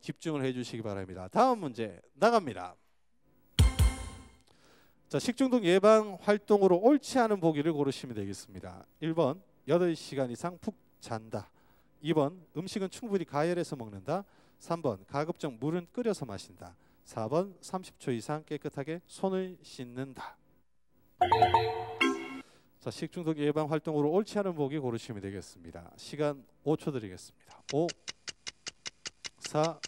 집중을 해주시기 바랍니다. 다음 문제 나갑니다. 자, 식중독 예방 활동으로 옳지 않은 보기를 고르시면 되겠습니다. 1번 8시간 이상 푹 잔다. 2번 음식은 충분히 가열해서 먹는다. 3번 가급적 물은 끓여서 마신다. 4번 30초 이상 깨끗하게 손을 씻는다. 자, 식중독 예방 활동으로 옳지 않은 보기 고르시면 되겠습니다. 시간 5초 드리겠습니다. 5 4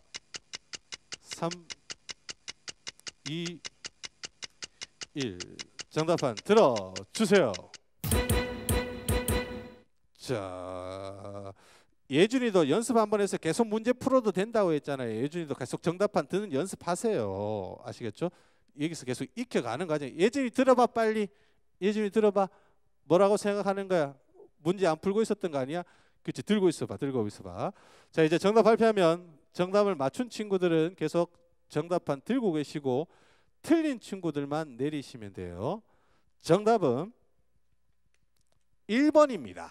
3, 2, 1 정답판 들어주세요 자 예준이도 연습 한 번 해서 계속 문제 풀어도 된다고 했잖아요 예준이도 계속 정답판 드는 연습하세요 아시겠죠? 여기서 계속 익혀가는 과정 예준이 들어봐 빨리 예준이 들어봐 뭐라고 생각하는 거야 문제 안 풀고 있었던 거 아니야? 그치 들고 있어봐 들고 있어봐 자 이제 정답 발표하면 정답을 맞춘 친구들은 계속 정답판 들고 계시고 틀린 친구들만 내리시면 돼요. 정답은 1번입니다.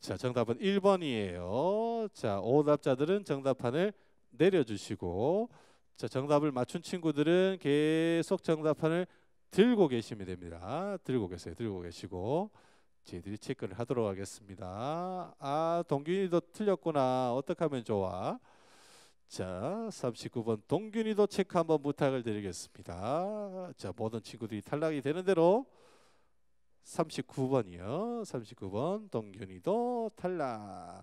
자, 정답은 1번이에요. 자, 오답자들은 정답판을 내려주시고 자, 정답을 맞춘 친구들은 계속 정답판을 들고 계시면 됩니다. 들고 계세요. 들고 계시고 저희들이 체크를 하도록 하겠습니다. 아, 동균이도 틀렸구나. 어떻게 하면 좋아? 자, 39번 동균이도 체크 한번 부탁을 드리겠습니다. 자, 모든 친구들이 탈락이 되는 대로 39번이요. 39번 동균이도 탈락.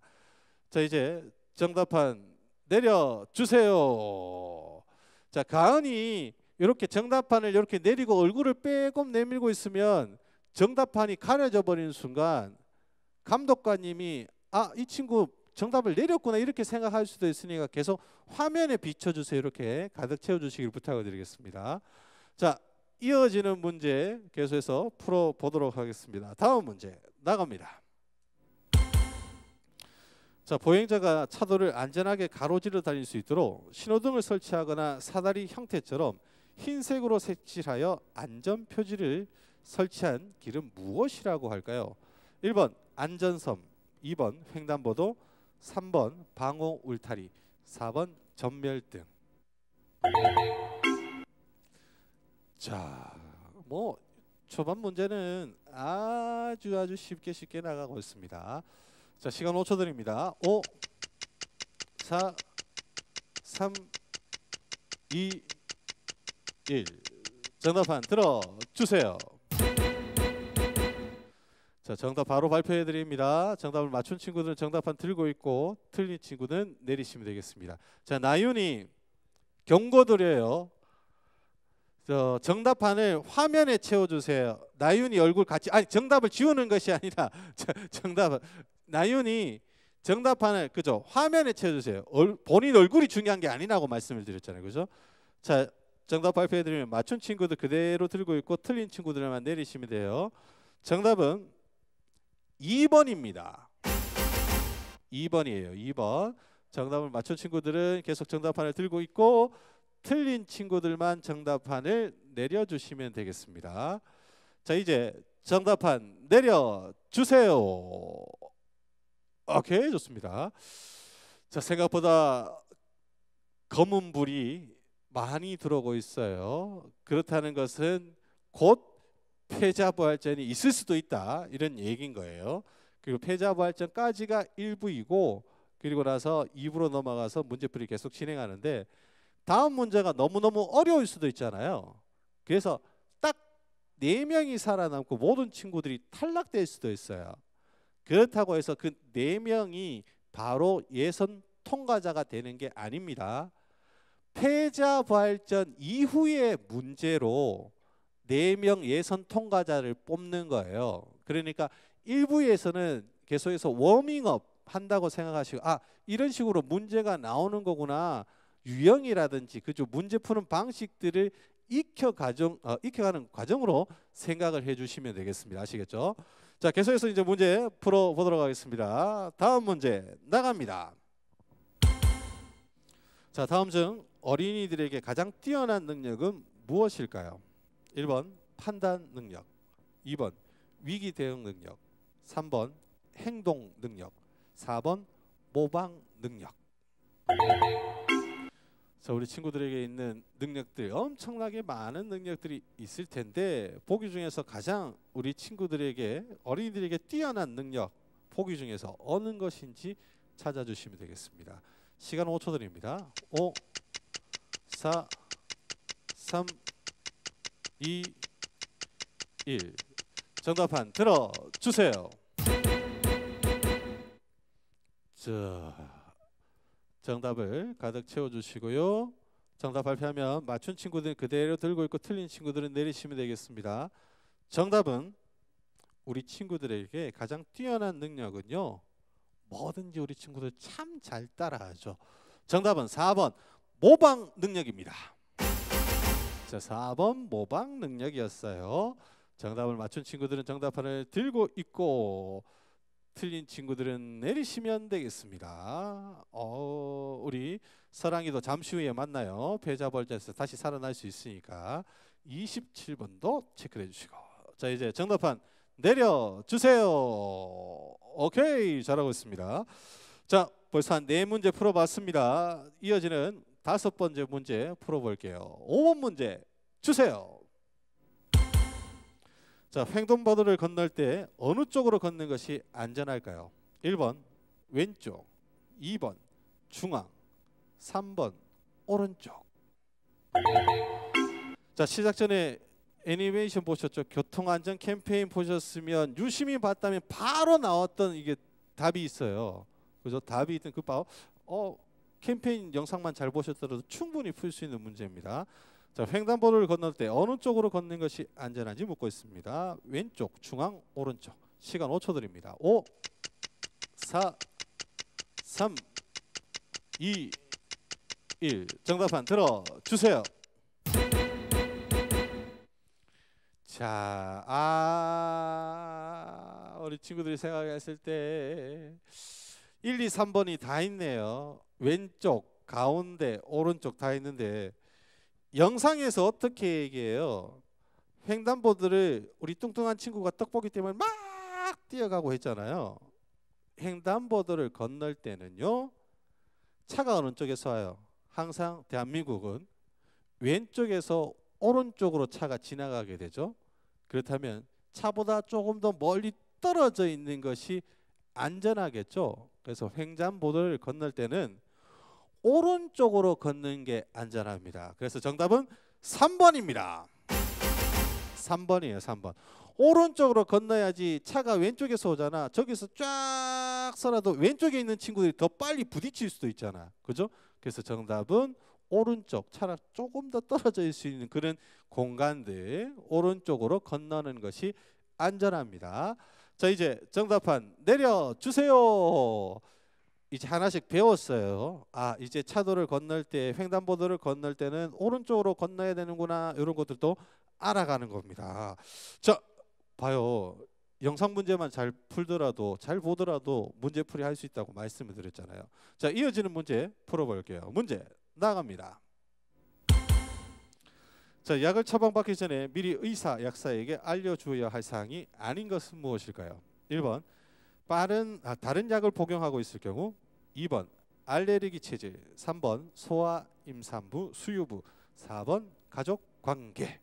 자, 이제 정답판 내려 주세요. 자, 가은이 이렇게 정답판을 이렇게 내리고 얼굴을 빼꼼 내밀고 있으면 정답판이 가려져 버리는 순간 감독관님이 아이 친구 정답을 내렸구나 이렇게 생각할 수도 있으니까 계속 화면에 비춰주세요 이렇게 가득 채워주시길 부탁드리겠습니다. 자 이어지는 문제 계속해서 풀어보도록 하겠습니다. 다음 문제 나갑니다. 자 보행자가 차도를 안전하게 가로질러 다닐 수 있도록 신호등을 설치하거나 사다리 형태처럼 흰색으로 색칠하여 안전 표지를 설치한 길은 무엇이라고 할까요? 1번 안전섬, 2번 횡단보도, 3번 방호 울타리, 4번 전멸등. 자, 뭐 초반 문제는 아주 아주 쉽게 쉽게 나가고 있습니다. 자, 시간 5초 드립니다. 5 4 3 2 1 정답판 들어 주세요. 자, 정답 바로 발표해 드립니다. 정답을 맞춘 친구들은 정답판 들고 있고 틀린 친구는 내리시면 되겠습니다. 자, 나윤이 경고드려요. 저 정답판을 화면에 채워주세요. 나윤이 얼굴 같이 아니 정답을 지우는 것이 아니라 정답 나윤이 정답판을 그죠 화면에 채워주세요. 본인 얼굴이 중요한 게 아니라고 말씀을 드렸잖아요, 그죠? 자 정답 발표해드리면 맞춘 친구들 그대로 들고 있고 틀린 친구들만 내리시면 돼요. 정답은 2번입니다. 2번이에요. 2번. 정답을 맞춘 친구들은 계속 정답판을 들고 있고 틀린 친구들만 정답판을 내려주시면 되겠습니다. 자 이제 정답판 내려주세요. 오케이 좋습니다. 자 생각보다 검은 불이 많이 들어오고 있어요. 그렇다는 것은 곧 패자부활전이 있을 수도 있다 이런 얘기인 거예요. 그리고 패자부활전까지가 1부이고 그리고 나서 2부로 넘어가서 문제풀이 계속 진행하는데 다음 문제가 너무너무 어려울 수도 있잖아요. 그래서 딱네 명이 살아남고 모든 친구들이 탈락될 수도 있어요. 그렇다고 해서 그네 명이 바로 예선 통과자가 되는 게 아닙니다. 패자부활전 이후의 문제로 4명 예선 통과자를 뽑는 거예요. 그러니까 1부에서는 계속해서 워밍업 한다고 생각하시고 아 이런 식으로 문제가 나오는 거구나 유형이라든지 그죠 문제 푸는 방식들을 익혀 가정 어, 익혀가는 과정으로 생각을 해주시면 되겠습니다 아시겠죠 자 계속해서 이제 문제 풀어보도록 하겠습니다 다음 문제 나갑니다 자 다음 중 어린이들에게 가장 뛰어난 능력은 무엇일까요 1번 판단 능력, 2번 위기 대응 능력, 3번 행동 능력, 4번 모방 능력. 자, 우리 친구들에게 있는 능력들 엄청나게 많은 능력들이 있을 텐데 보기 중에서 가장 우리 친구들에게 어린이들에게 뛰어난 능력 보기 중에서 어느 것인지 찾아주시면 되겠습니다. 시간 5초 드립니다. 5 4 3 2, 1. 정답판 들어주세요. 자, 정답을 가득 채워주시고요. 정답 발표하면 맞춘 친구들은 그대로 들고 있고 틀린 친구들은 내리시면 되겠습니다. 정답은 우리 친구들에게 가장 뛰어난 능력은요. 뭐든지 우리 친구들 참 잘 따라하죠. 정답은 4번 모방 능력입니다. 자, 4번 모방 능력이었어요. 정답을 맞춘 친구들은 정답판을 들고 있고 틀린 친구들은 내리시면 되겠습니다. 어, 우리 사랑이도 잠시 후에 만나요. 패자벌전에서 다시 살아날 수 있으니까 27번도 체크해 주시고 자 이제 정답판 내려주세요. 오케이 잘하고 있습니다. 자 벌써 한 네 문제 풀어봤습니다. 이어지는 다섯 번째 문제 풀어볼게요. 5번 문제 주세요. 자, 횡단보도를 건널 때 어느 쪽으로 걷는 것이 안전할까요? 1번 왼쪽, 2번 중앙, 3번 오른쪽. 자, 시작 전에 애니메이션 보셨죠? 교통안전 캠페인 보셨으면 유심히 봤다면 바로 나왔던 이게 답이 있어요. 그래서 답이 있던 그 바로 어 캠페인 영상만 잘 보셨더라도 충분히 풀 수 있는 문제입니다. 자, 횡단보도를 건널 때 어느 쪽으로 걷는 것이 안전한지 묻고 있습니다. 왼쪽, 중앙, 오른쪽. 시간 5초 드립니다. 5 4 3 2 1 정답판 들어 주세요. 자, 아 우리 친구들이 생각했을 때 1, 2, 3번이 다 있네요. 왼쪽, 가운데, 오른쪽 다 있는데 영상에서 어떻게 얘기해요? 횡단보도를 우리 뚱뚱한 친구가 떡볶이 때문에 막 뛰어가고 했잖아요. 횡단보도를 건널 때는요. 차가 어느 쪽에서 와요? 항상 대한민국은 왼쪽에서 오른쪽으로 차가 지나가게 되죠. 그렇다면 차보다 조금 더 멀리 떨어져 있는 것이 안전하겠죠. 그래서 횡단보도를 건널 때는 오른쪽으로 걷는 게 안전합니다. 그래서 정답은 3번입니다. 3번이에요. 3번. 오른쪽으로 건너야지 차가 왼쪽에서 오잖아. 저기서 쫙 서라도 왼쪽에 있는 친구들이 더 빨리 부딪힐 수도 있잖아. 그죠? 그래서 정답은 오른쪽 차랑 조금 더 떨어져 있을 수 있는 그런 공간들 오른쪽으로 건너는 것이 안전합니다. 자 이제 정답판 내려주세요. 이제 하나씩 배웠어요. 아 이제 차도를 건널 때 횡단보도를 건널 때는 오른쪽으로 건너야 되는구나 이런 것들도 알아가는 겁니다. 자 봐요. 영상 문제만 잘 풀더라도 잘 보더라도 문제풀이 할 수 있다고 말씀을 드렸잖아요. 자 이어지는 문제 풀어볼게요. 문제 나갑니다. 자, 약을 처방받기 전에 미리 의사, 약사에게 알려주어야 할 사항이 아닌 것은 무엇일까요? 1번 빠른 아, 다른 약을 복용하고 있을 경우 2번 알레르기 체질 3번 소아 임산부 수유부 4번 가족 관계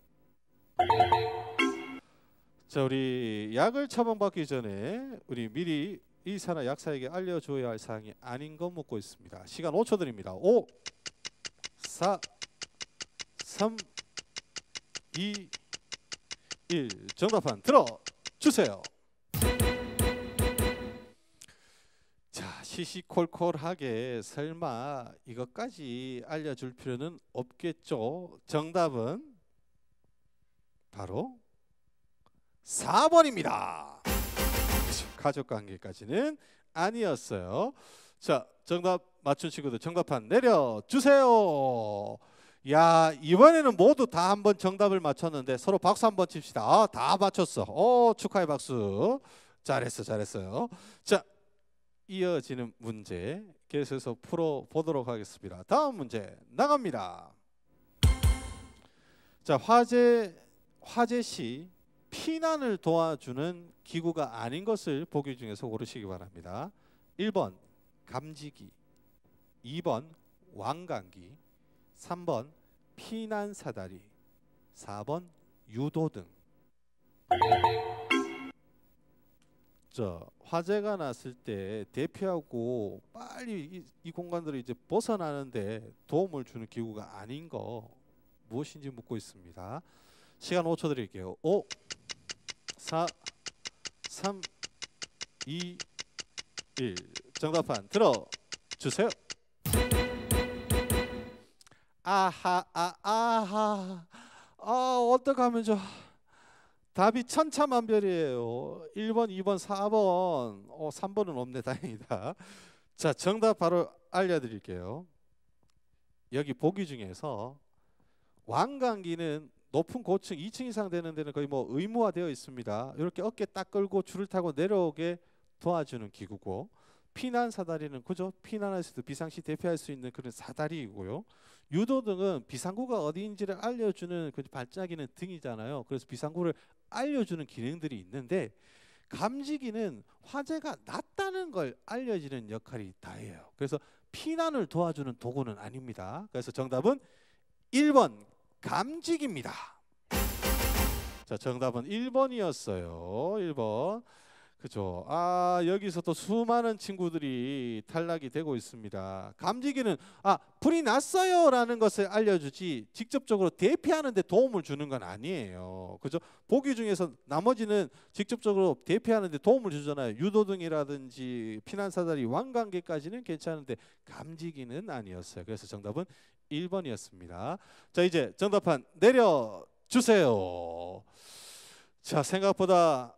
자 우리 약을 처방받기 전에 우리 미리 의사나 약사에게 알려줘야 할 사항이 아닌 건 묻고 있습니다 시간 5초 드립니다 5 4 3 2, 1 정답판 들어주세요. 자 시시콜콜하게 설마 이것까지 알려줄 필요는 없겠죠. 정답은 바로 4번입니다. 가족관계까지는 아니었어요. 자 정답 맞춘 친구들 정답판 내려주세요. 야 이번에는 모두 다 한 번 정답을 맞췄는데 서로 박수 한번 칩시다. 아, 다 맞췄어. 어 축하해 박수. 잘했어 잘했어요. 자 이어지는 문제 계속해서 풀어 보도록 하겠습니다. 다음 문제 나갑니다. 자 화재 화재 시 피난을 도와주는 기구가 아닌 것을 보기 중에서 고르시기 바랍니다. 1번 감지기, 2번 왕관기, 3번 피난 사다리 4번 유도등 저 화재가 났을 때 대피하고 빨리 이, 이 공간들을 이제 벗어나는데 도움을 주는 기구가 아닌 거 무엇인지 묻고 있습니다. 시간 5초 드릴게요. 5 4 3 2 1 정답판 들어 주세요. 아하 아 아하 아어떡 하면 좋아 답이 천차만별이에요 1번 2번 4번 어, 3번은 없네 다행이다 자 정답 바로 알려드릴게요 여기 보기 중에서 왕관기는 높은 고층 2층 이상 되는 데는 거의 뭐 의무화되어 있습니다 이렇게 어깨 딱 끌고 줄을 타고 내려오게 도와주는 기구고 피난 사다리는 그죠? 피난할 수도 비상시 대피할 수 있는 그런 사다리이고요. 유도등은 비상구가 어디인지를 알려주는 그 발자기는 등이잖아요. 그래서 비상구를 알려주는 기능들이 있는데 감지기는 화재가 났다는 걸 알려주는 역할이 다예요 그래서 피난을 도와주는 도구는 아닙니다. 그래서 정답은 1번 감지기입니다. 자, 정답은 1번이었어요. 1번. 그죠. 아, 여기서 또 수많은 친구들이 탈락이 되고 있습니다. 감지기는 아, 불이 났어요라는 것을 알려주지 직접적으로 대피하는 데 도움을 주는 건 아니에요. 그죠? 보기 중에서 나머지는 직접적으로 대피하는 데 도움을 주잖아요. 유도등이라든지 피난사다리 왕관계까지는 괜찮은데 감지기는 아니었어요. 그래서 정답은 1번이었습니다. 자, 이제 정답판 내려 주세요. 자, 생각보다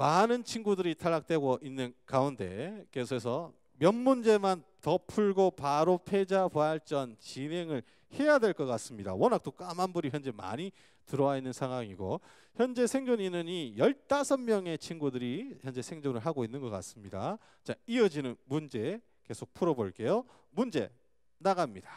많은 친구들이 탈락되고 있는 가운데 계속해서 몇 문제만 더 풀고 바로 패자 부활전 진행을 해야 될 것 같습니다. 워낙 또 까만불이 현재 많이 들어와 있는 상황이고 현재 생존 인원이 15명의 친구들이 현재 생존을 하고 있는 것 같습니다. 자, 이어지는 문제 계속 풀어 볼게요. 문제 나갑니다.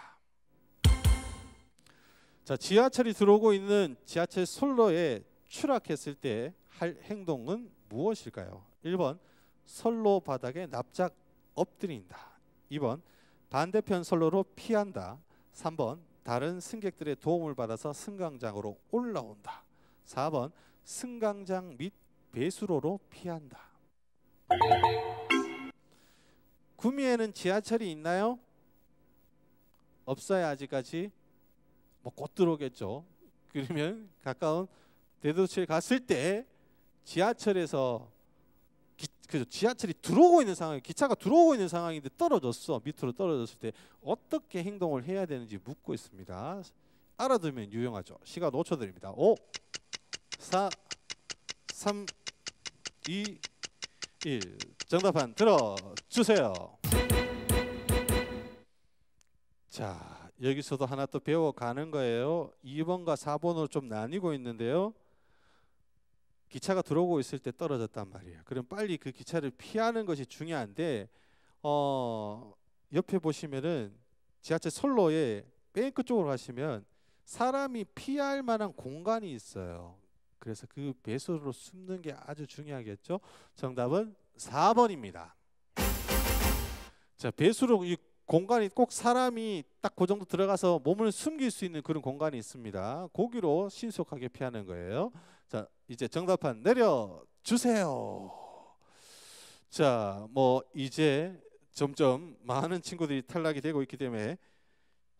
자, 지하철이 들어오고 있는 지하철 솔로에 추락했을 때할 행동은 무엇일까요? 1번 선로 바닥에 납작 엎드린다. 2번 반대편 선로로 피한다. 3번 다른 승객들의 도움을 받아서 승강장으로 올라온다. 4번 승강장 및 배수로로 피한다. 구미에는 지하철이 있나요? 없어요 아직까지 뭐곧 들어오겠죠. 그러면 가까운 대도시에 갔을 때 지하철에서 기, 그죠 지하철이 들어오고 있는 상황, 기차가 들어오고 있는 상황인데 떨어졌어 밑으로 떨어졌을 때 어떻게 행동을 해야 되는지 묻고 있습니다. 알아두면 유용하죠. 시간 5초 드립니다. 5, 4, 3, 2, 1. 정답판 들어주세요. 자, 여기서도 하나 또 배워가는 거예요. 2번과 4번으로 좀 나뉘고 있는데요. 기차가 들어오고 있을 때 떨어졌단 말이에요. 그럼 빨리 그 기차를 피하는 것이 중요한데 어, 옆에 보시면은 지하철 선로에 뱅크 쪽으로 가시면 사람이 피할 만한 공간이 있어요. 그래서 그 배수로 숨는 게 아주 중요하겠죠. 정답은 4번입니다. 자, 배수로 이 공간이 꼭 사람이 딱 그 정도 들어가서 몸을 숨길 수 있는 그런 공간이 있습니다. 고기로 신속하게 피하는 거예요. 이제 정답판 내려 주세요. 자, 뭐 이제 점점 많은 친구들이 탈락이 되고 있기 때문에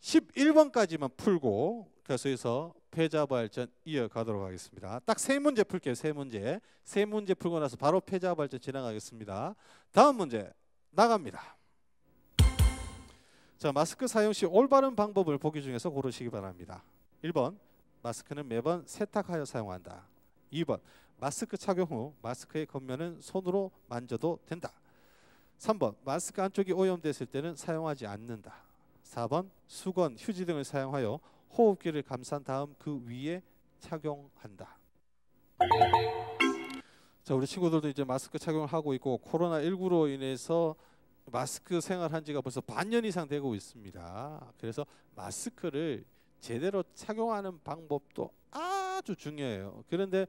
11번까지만 풀고 계속해서 패자 발전 이어가도록 하겠습니다. 딱 세 문제 풀게요. 세 문제. 세 문제 풀고 나서 바로 패자 발전 진행하겠습니다. 다음 문제 나갑니다. 자, 마스크 사용 시 올바른 방법을 보기 중에서 고르시기 바랍니다. 1번. 마스크는 매번 세탁하여 사용한다. 2번 마스크 착용 후 마스크의 겉면은 손으로 만져도 된다. 3번 마스크 안쪽이 오염됐을 때는 사용하지 않는다. 4번 수건, 휴지 등을 사용하여 호흡기를 감싼 다음 그 위에 착용한다. 자, 우리 친구들도 이제 마스크 착용을 하고 있고 코로나 19로 인해서 마스크 생활한 지가 벌써 반년 이상 되고 있습니다. 그래서 마스크를 제대로 착용하는 방법도 아 아주 중요해요. 그런데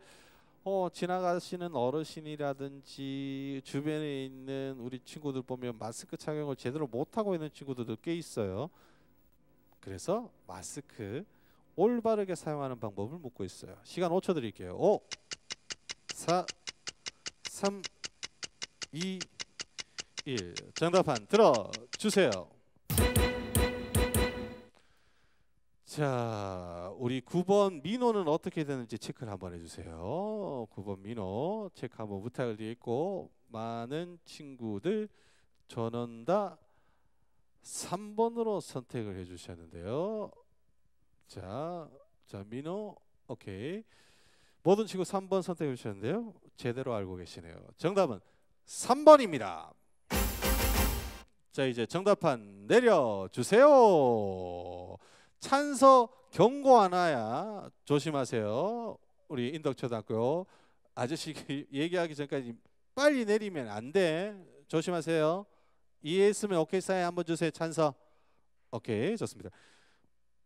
어, 지나가시는 어르신이라든지 주변에 있는 우리 친구들 보면 마스크 착용을 제대로 못하고 있는 친구들도 꽤 있어요. 그래서 마스크 올바르게 사용하는 방법을 묻고 있어요. 시간 5초 드릴게요. 5, 4, 3, 2, 1. 정답판 들어주세요. 자, 우리 9번 민호는 어떻게 되는지 체크를 한번 해주세요. 9번 민호 체크 한번 부탁을 드리고 많은 친구들 전원 다 3번으로 선택을 해주셨는데요. 자, 자 민호 오케이 모든 친구 3번 선택해 주셨는데요. 제대로 알고 계시네요. 정답은 3번입니다. 자 이제 정답판 내려주세요. 찬서 경고 하나야 조심하세요. 우리 인덕초등학교 아저씨 얘기하기 전까지 빨리 내리면 안 돼. 조심하세요. 이해했으면 오케이 사인 한번 주세요. 찬서. 오케이 좋습니다.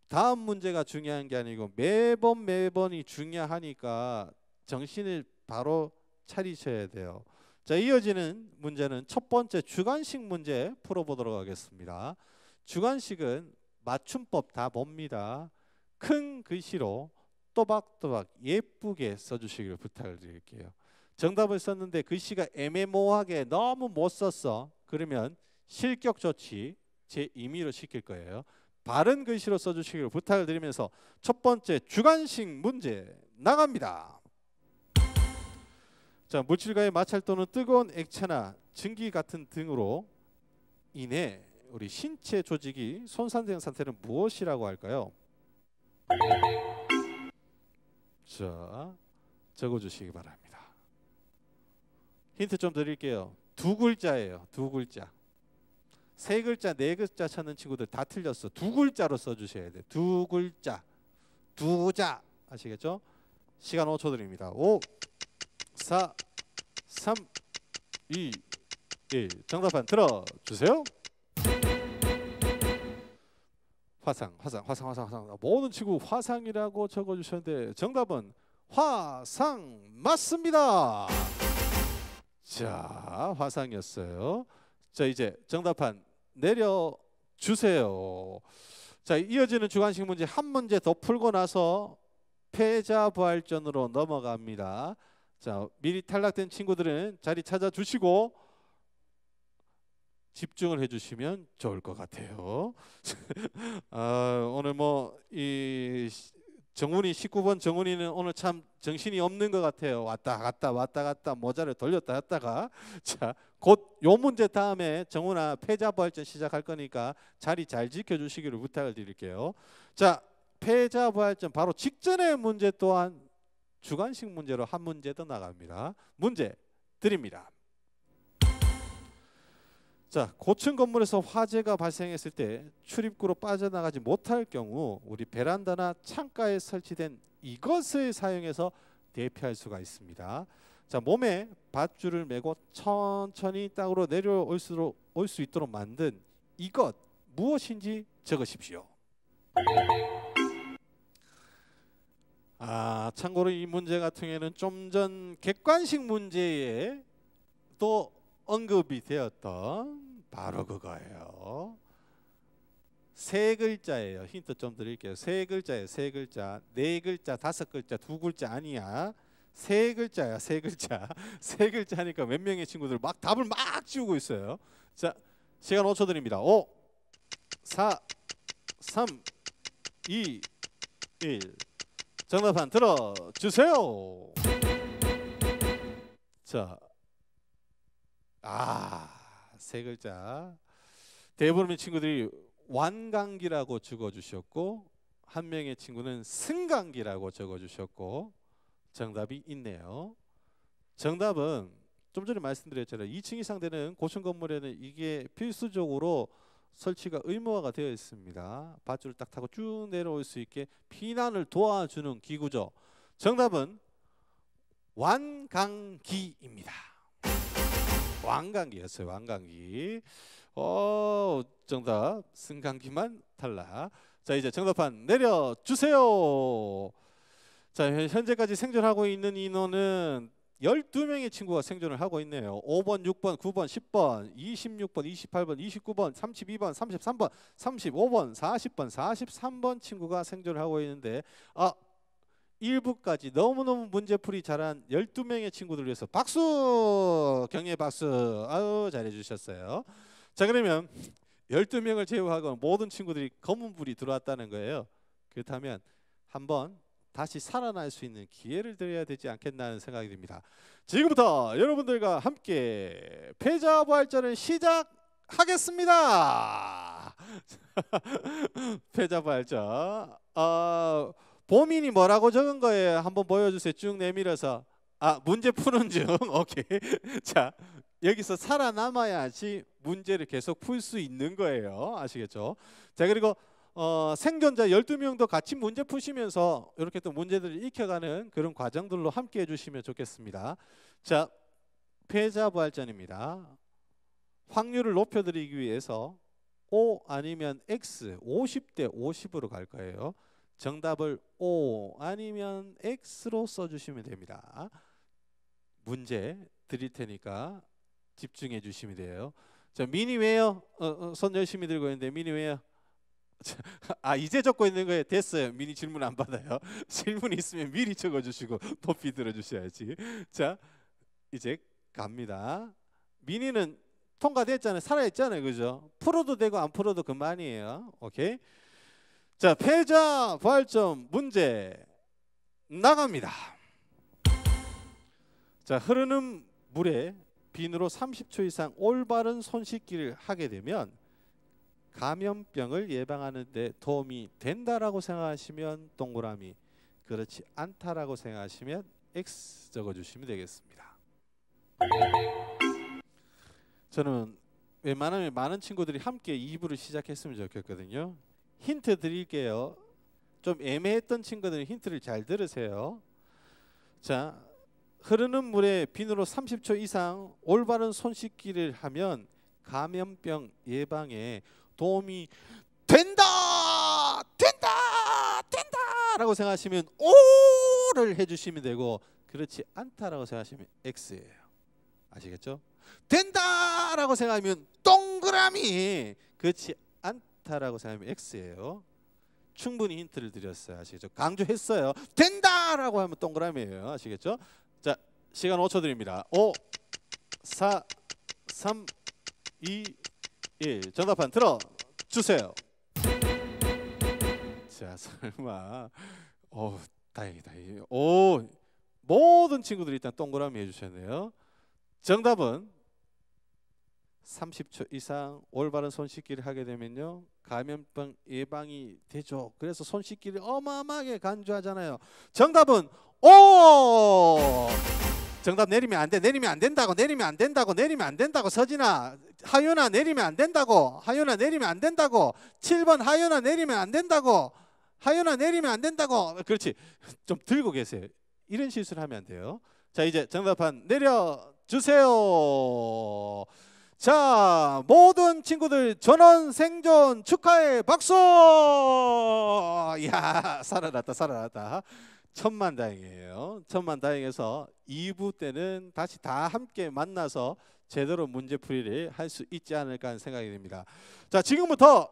다음 문제가 중요한 게 아니고 매번 매번이 중요하니까 정신을 바로 차리셔야 돼요. 자 이어지는 문제는 첫 번째 주관식 문제 풀어보도록 하겠습니다. 주관식은 맞춤법 다봅니다큰 글씨로 또박또박 예쁘게 써주시기를 부탁 드릴게요. 정답을 썼는데 글씨가 애매모호하게 너무 못 썼어. 그러면 실격 조치 제 임의로 시킬 거예요. 바른 글씨로 써주시기를 부탁 드리면서 첫 번째 주관식 문제 나갑니다. 자 물질과의 마찰 또는 뜨거운 액체나 증기 같은 등으로 인해 우리 신체 조직이 손상된 상태는 무엇이라고 할까요? 자, 적어주시기 바랍니다. 힌트 좀 드릴게요. 두 글자예요. 두 글자. 세 글자, 네 글자 찾는 친구들 다 틀렸어. 두 글자로 써주셔야 돼. 두 글자. 두 자. 아시겠죠? 시간 5초 드립니다. 5, 4, 3, 2, 1. 정답판 들어주세요. 화상, 화상, 화상, 화상, 화상. 모든 친구 화상이라고 적어주셨는데 정답은 화상 맞습니다. 자, 화상이었어요. 자, 이제 정답판 내려 주세요. 자, 이어지는 주관식 문제 한 문제 더 풀고 나서 패자 부활전으로 넘어갑니다. 자, 미리 탈락된 친구들은 자리 찾아 주시고 집중을 해주시면 좋을 것 같아요. 아, 오늘 뭐이 정훈이 19번 정훈이는 오늘 참 정신이 없는 것 같아요. 왔다 갔다 왔다 갔다 모자를 돌렸다 갔다가 자곧요 문제 다음에 정훈아 패자부활전 시작할 거니까 자리 잘 지켜주시기를 부탁을 드릴게요. 자 패자부활전 바로 직전의 문제 또한 주관식 문제로 한 문제 더 나갑니다. 문제 드립니다. 자, 고층 건물에서 화재가 발생했을 때 출입구로 빠져나가지 못할 경우 우리 베란다나 창가에 설치된 이것을 사용해서 대피할 수가 있습니다. 자, 몸에 밧줄을 메고 천천히 땅으로 내려올 수, 올수 있도록 만든 이것 무엇인지 적으십시오. 아, 참고로 이 문제 같은 경우에는 좀 전 객관식 문제에 또 언급이 되었던 바로 그거예요. 세 글자예요. 힌트 좀 드릴게요. 세 글자예요. 세 글자. 네 글자, 다섯 글자, 두 글자 아니야. 세 글자야. 세 글자. 세 글자 니까몇 명의 친구들 막 답을 막 지우고 있어요. 자, 시간 5초 드립니다. 5 4 3 2 1 정답판 들어 주세요. 자, 아, 세 글자. 대부분의 친구들이 완강기라고 적어 주셨고 한 명의 친구는 승강기라고 적어 주셨고 정답이 있네요. 정답은 좀 전에 말씀드렸잖아요. 2층 이상 되는 고층 건물에는 이게 필수적으로 설치가 의무화가 되어 있습니다. 밧줄을 딱 타고 쭉 내려올 수 있게 피난을 도와주는 기구죠. 정답은 완강기입니다. 왕강기였어요. 왕강기. 어, 정답 승강기만 탈락. 자, 이제 정답판 내려 주세요. 자, 현재까지 생존하고 있는 인원은 12명의 친구가 생존을 하고 있네요. 5번, 6번, 9번, 10번, 26번, 28번, 29번, 32번, 33번, 35번, 40번, 43번 친구가 생존을 하고 있는데 아, 1부까지 너무너무 문제풀이 잘한 12명의 친구들 위해서 박수! 경례 박수! 아우 잘해 주셨어요. 자 그러면 12명을 제외하고 모든 친구들이 검은 불이 들어왔다는 거예요. 그렇다면 한번 다시 살아날 수 있는 기회를 드려야 되지 않겠나는 생각이 듭니다. 지금부터 여러분들과 함께 패자 부활전을 시작하겠습니다. 패자 부활전. 어... 보민이 뭐라고 적은 거예요? 한번 보여주세요. 쭉 내밀어서. 아 문제 푸는 중. 오케이. 자 여기서 살아남아야지 문제를 계속 풀 수 있는 거예요. 아시겠죠? 자 그리고 어, 생존자 12명도 같이 문제 푸시면서 이렇게 또 문제들을 익혀가는 그런 과정들로 함께 해주시면 좋겠습니다. 자, 패자 부활전입니다. 확률을 높여드리기 위해서 O 아니면 X 50대 50으로 갈 거예요. 정답을 O 아니면 X로 써주시면 됩니다. 문제 드릴 테니까 집중해 주시면 돼요. 자, 미니웨어 어, 어, 손 열심히 들고 있는데 미니웨어 아 이제 적고 있는 거에 됐어요. 미니 질문 안 받아요. 질문 있으면 미리 적어주시고 높이 들어주셔야지. 자 이제 갑니다. 미니는 통과됐잖아요. 살아있잖아요. 그죠? 풀어도 되고 안 풀어도 그만이에요. 오케이. 자, 패자 부활점 문제 나갑니다. 자, 흐르는 물에 비누로 30초 이상 올바른 손 씻기를 하게 되면 감염병을 예방하는 데 도움이 된다라고 생각하시면 동그라미 그렇지 않다라고 생각하시면 X 적어주시면 되겠습니다. 저는 웬만하면 많은 친구들이 함께 2부를 시작했으면 좋겠거든요. 힌트 드릴게요. 좀 애매했던 친구들은 힌트를 잘 들으세요. 자, 흐르는 물에 비누로 30초 이상 올바른 손 씻기를 하면 감염병 예방에 도움이 된다! 된다! 된다! 라고 생각하시면 오를 해주시면 되고 그렇지 않다라고 생각하시면 X예요. 아시겠죠? 된다라고 생각하면 동그라미 그렇지 베타라고 생각하면 X예요. 충분히 힌트를 드렸어요. 아시겠죠? 강조했어요. 된다라고 하면 동그라미예요. 아시겠죠? 자, 시간 5초 드립니다. 5 4 3 2 1 정답판 들어 주세요. 자, 설마 어, 다행이다. 오, 모든 친구들이 일단 동그라미 해 주셨네요. 정답은 30초 이상 올바른 손 씻기를 하게 되면요. 감염병 예방이 되죠. 그래서 손 씻기를 어마어마하게 간주하잖아요. 정답은 오. 정답 내리면 안 돼. 내리면 안 된다고. 내리면 안 된다고. 내리면 안 된다고. 서진아, 하윤아 내리면 안 된다고. 하윤아 내리면 안 된다고. 7번 하윤아 내리면 안 된다고. 하윤아 내리면 안 된다고. 그렇지. 좀 들고 계세요. 이런 실수를 하면 안 돼요. 자, 이제 정답판 내려 주세요. 자, 모든 친구들 전원 생존 축하해 박수! 야, 살아났다, 살아났다. 천만 다행이에요. 천만 다행에서 2부 때는 다시 다 함께 만나서 제대로 문제풀이를 할 수 있지 않을까 하는 생각이 듭니다. 자, 지금부터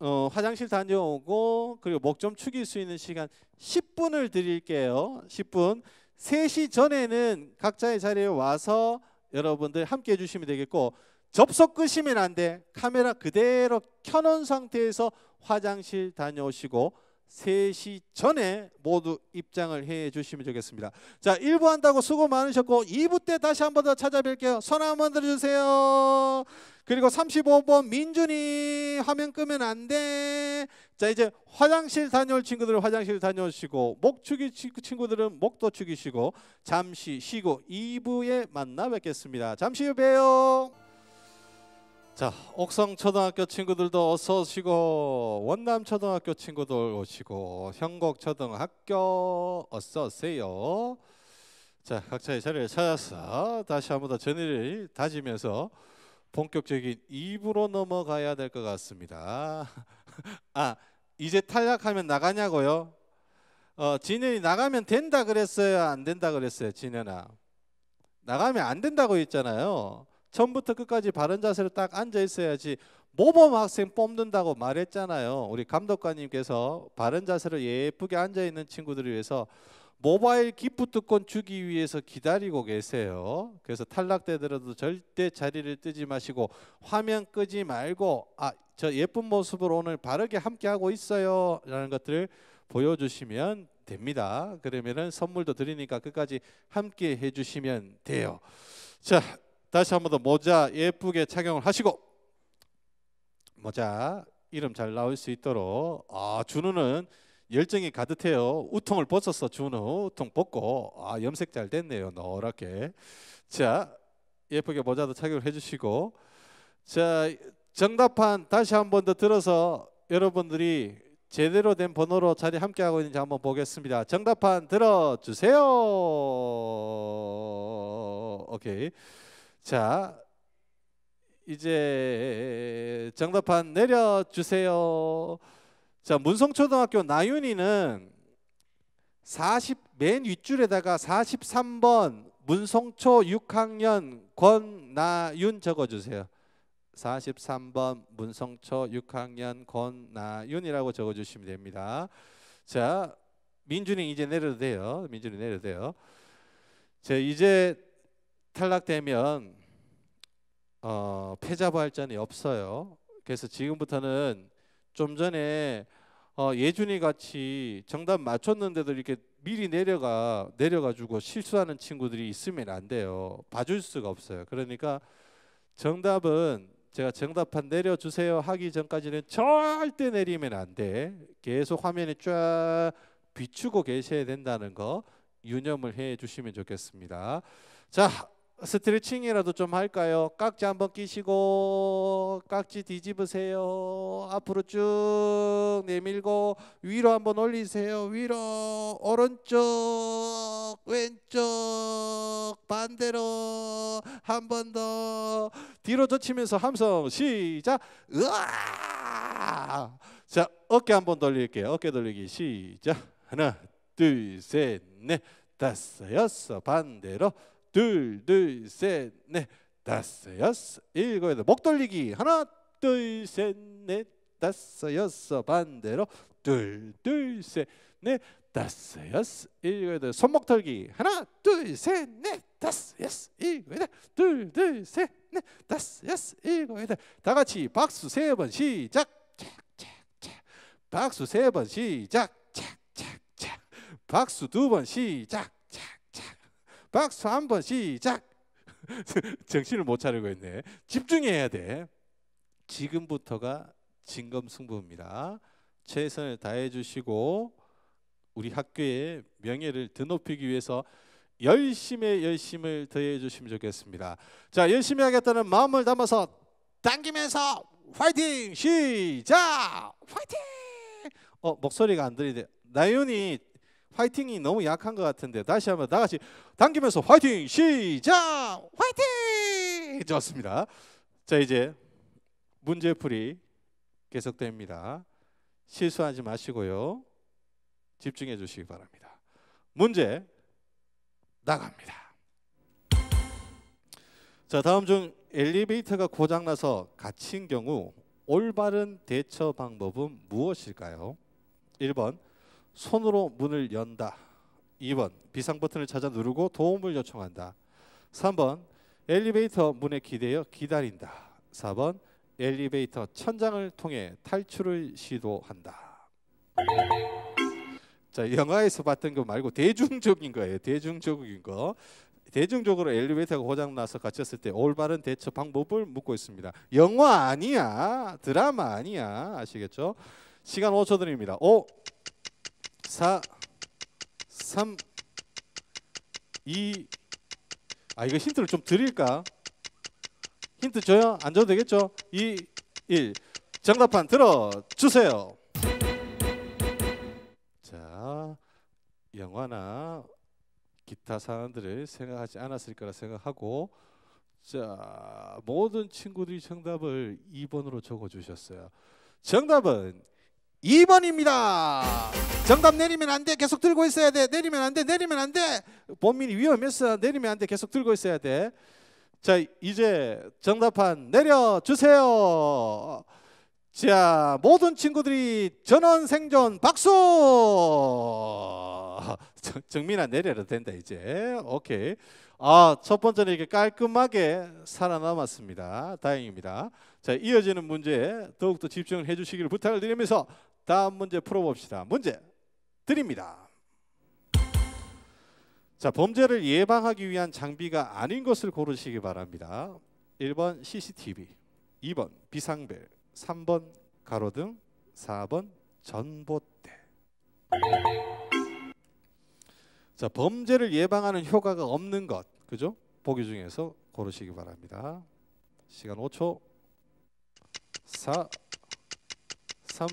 어, 화장실 다녀오고 그리고 목 좀 축일 수 있는 시간 10분을 드릴게요. 10분. 3시 전에는 각자의 자리에 와서 여러분들 함께 해주시면 되겠고 접속 끄시면 안 돼. 카메라 그대로 켜놓은 상태에서 화장실 다녀오시고 3시 전에 모두 입장을 해 주시면 좋겠습니다. 자, 1부 한다고 수고 많으셨고 2부 때 다시 한번 더 찾아뵐게요. 손 한번 들어주세요. 그리고 35번 민준이 화면 끄면 안 돼. 자 이제 화장실 다녀올 친구들은 화장실 다녀오시고 목축이 친구들은 목도 축이시고 잠시 쉬고 2부에 만나 뵙겠습니다. 잠시 후 봬요. 자 옥성 초등학교 친구들도 어서 오시고 원남 초등학교 친구들 오시고 현곡 초등학교 어서 오세요. 자 각자의 자리를 찾아서 다시 한번더 전의를 다지면서 본격적인 2부로 넘어가야 될 것 같습니다. 아, 이제 탈락하면 나가냐고요? 어, 진현이 나가면 된다 그랬어요? 안 된다 그랬어요? 진현아. 나가면 안 된다고 했잖아요. 처음부터 끝까지 바른 자세로 딱 앉아 있어야지 모범 학생 뽑는다고 말했잖아요. 우리 감독관님께서 바른 자세로 예쁘게 앉아 있는 친구들을 위해서 모바일 기프트권 주기 위해서 기다리고 계세요. 그래서 탈락되더라도 절대 자리를 뜨지 마시고 화면 끄지 말고 아, 저 예쁜 모습으로 오늘 바르게 함께 하고 있어요. 라는 것들을 보여주시면 됩니다. 그러면은 선물도 드리니까 끝까지 함께 해주시면 돼요. 자, 다시 한번 더 모자 예쁘게 착용을 하시고 모자 이름 잘 나올 수 있도록 아 준우는 열정이 가득해요. 우통을 벗었어 준우. 우통 벗고 아 염색 잘 됐네요. 노랗게. 자 예쁘게 모자도 착용을 해주시고 자 정답판 다시 한 번 더 들어서 여러분들이 제대로 된 번호로 자리 함께 하고 있는지 한번 보겠습니다. 정답판 들어주세요. 오케이. 자 이제 정답판 내려주세요. 자 문성초등학교 나윤이는 40 맨 윗줄에다가 43번 문성초 6학년 권나윤 적어주세요. 43번 문성초 6학년 권나윤이라고 적어주시면 됩니다. 자 민준이 이제 내려도 돼요. 민준이 내려도 돼요. 자 이제 탈락되면 어, 패자부활전이 없어요. 그래서 지금부터는 좀 전에 어, 예준이 같이 정답 맞췄는데도 이렇게 미리 내려가 내려가지고 실수하는 친구들이 있으면 안 돼요. 봐줄 수가 없어요. 그러니까 정답은 제가 정답판 내려주세요 하기 전까지는 절대 내리면 안 돼. 계속 화면에 쫙 비추고 계셔야 된다는 거 유념을 해 주시면 좋겠습니다. 자, 스트레칭이라도 좀 할까요? 깍지 한번 끼시고 깍지 뒤집으세요. 앞으로 쭉 내밀고 위로 한번 올리세요. 위로 오른쪽 왼쪽 반대로 한 번 더 뒤로 젖히면서 함성 시작. 으아! 자 어깨 한번 돌릴게요. 어깨 돌리기 시작. 하나 둘 셋 넷 다섯 여섯 반대로 둘, 둘, 셋, 넷, 다섯, 여섯, 일곱, 여덟. 목 돌리기. 하나, 둘, 셋, 넷, 다섯, 여섯. 반대로 둘, 둘, 셋, 넷, 다섯, 여섯, 일곱, 여덟. 손목 털기. 하나, 둘, 셋, 넷, 다섯, 여섯, 일곱, 여덟. 둘, 둘, 셋, 넷, 다섯, 여섯, 일곱, 여덟. 다 같이 박수 세 번 시작. 착, 착, 착. 박수 세 번 시작. 착, 착, 착. 박수 두 번 시작. 박수 한 번 시작. 정신을 못 차리고 있네. 집중해야 돼. 지금부터가 진검승부입니다. 최선을 다해 주시고 우리 학교의 명예를 드높이기 위해서 열심히 열심을 더해 주시면 좋겠습니다. 자, 열심히 하겠다는 마음을 담아서 당기면서 화이팅! 시작! 화이팅! 어, 목소리가 안 들리네. 나윤이 화이팅이 너무 약한 것 같은데 다시 한번 다 같이 당기면서 화이팅 시작 화이팅 좋습니다. 자 이제 문제풀이 계속됩니다. 실수하지 마시고요. 집중해 주시기 바랍니다. 문제 나갑니다. 자 다음 중 엘리베이터가 고장나서 갇힌 경우 올바른 대처 방법은 무엇일까요? 1번 손으로 문을 연다. 2번 비상 버튼을 찾아 누르고 도움을 요청한다. 3번 엘리베이터 문에 기대어 기다린다. 4번 엘리베이터 천장을 통해 탈출을 시도한다. 자, 영화에서 봤던 거 말고 대중적인 거예요. 대중적인 거. 대중적으로 엘리베이터가 고장나서 갇혔을 때 올바른 대처 방법을 묻고 있습니다. 영화 아니야. 드라마 아니야. 아시겠죠? 시간 5초 드립니다. 5, 4 3 2 아, 이거 힌트를 좀 드릴까? 힌트 줘요? 안 줘도 되겠죠? 2 1 정답판 들어 주세요. 자, 영화나 기타 사람들을 생각하지 않았을 거라 생각하고 자, 모든 친구들이 정답을 2번으로 적어 주셨어요. 정답은 2번입니다. 정답 내리면 안 돼. 계속 들고 있어야 돼. 내리면 안 돼. 내리면 안 돼. 본민이 위험해서 내리면 안 돼. 계속 들고 있어야 돼. 자, 이제 정답판 내려 주세요. 자, 모든 친구들이 전원 생존 박수. 정, 민아 내려도 된다 이제. 오케이. 아, 첫 번째는 이렇게 깔끔하게 살아남았습니다. 다행입니다. 자, 이어지는 문제 더욱더 집중 해주시기를 부탁을 드리면서 다음 문제 풀어봅시다. 문제 드립니다. 자, 범죄를 예방하기 위한 장비가 아닌 것을 고르시기 바랍니다. 1번 CCTV, 2번 비상벨, 3번 가로등, 4번 전봇대. 자, 범죄를 예방하는 효과가 없는 것. 그죠? 보기 중에서 고르시기 바랍니다. 시간 5초. 4 3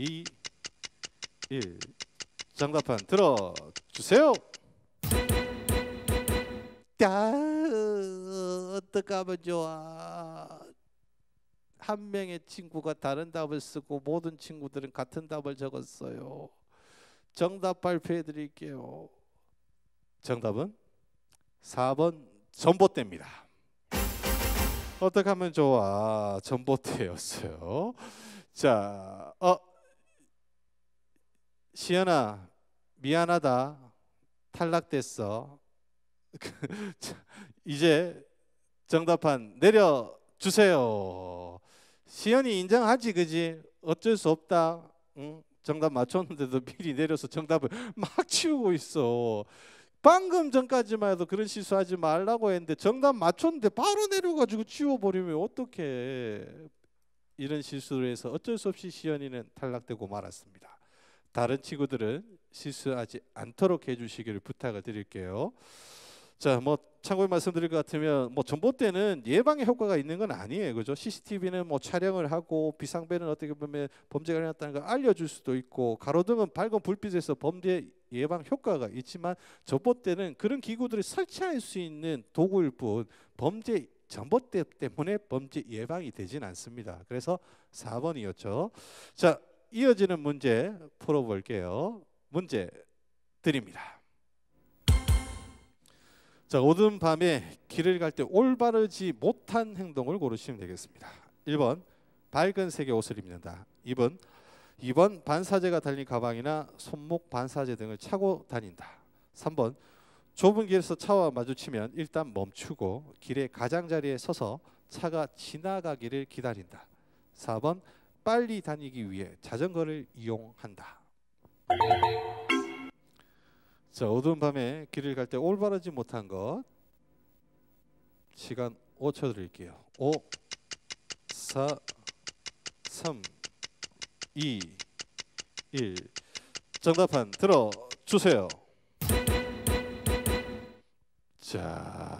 2, 1 장갑판 들어주세요 야 어떡하면 좋아 한 명의 친구가 다른 답을 쓰고 모든 친구들은 같은 답을 적었어요 정답 발표해 드릴게요 정답은 4번 전봇대입니다 어떻게 하면 좋아 전봇대였어요 자, 어, 시연아 미안하다 탈락됐어 그, 이제 정답판 내려 주세요 시연이 인정하지 그지 어쩔 수 없다 응? 정답 맞췄는데도 미리 내려서 정답을 막 치우고 있어 방금 전까지만 해도 그런 실수하지 말라고 했는데 정답 맞췄는데 바로 내려가지고 치워버리면 어떻게 이런 실수를 해서 어쩔 수 없이 시연이는 탈락되고 말았습니다. 다른 친구들은 실수하지 않도록 해주시기를 부탁을 드릴게요. 자, 뭐 참고로 말씀드릴 것 같으면 뭐 전봇대는 예방의 효과가 있는 건 아니에요, 그죠? CCTV는 뭐 촬영을 하고 비상벨은 어떻게 보면 범죄가 일어났다는 걸 알려줄 수도 있고 가로등은 밝은 불빛에서 범죄 예방 효과가 있지만 전봇대는 그런 기구들을 설치할 수 있는 도구일 뿐 범죄 전봇대 때문에 범죄 예방이 되진 않습니다. 그래서 4번이었죠. 자, 이어지는 문제 풀어볼게요. 문제 드립니다. 자, 어두 밤에 길을 갈 때 올바르지 못한 행동을 고르시면 되겠습니다. 1번 밝은 색의 옷을 입는다. 2번 2번 반사제가 달린 가방이나 손목 반사제 등을 차고 다닌다. 3번 좁은 길에서 차와 마주치면 일단 멈추고 길의 가장자리에 서서 차가 지나가기를 기다린다. 4번 빨리 다니기 위해 자전거를 이용한다. 자, 어두운 밤에 길을 갈 때 올바르지 못한 것. 시간 5초 드릴게요. 5 4 3 2 1 정답판 들어 주세요. 자.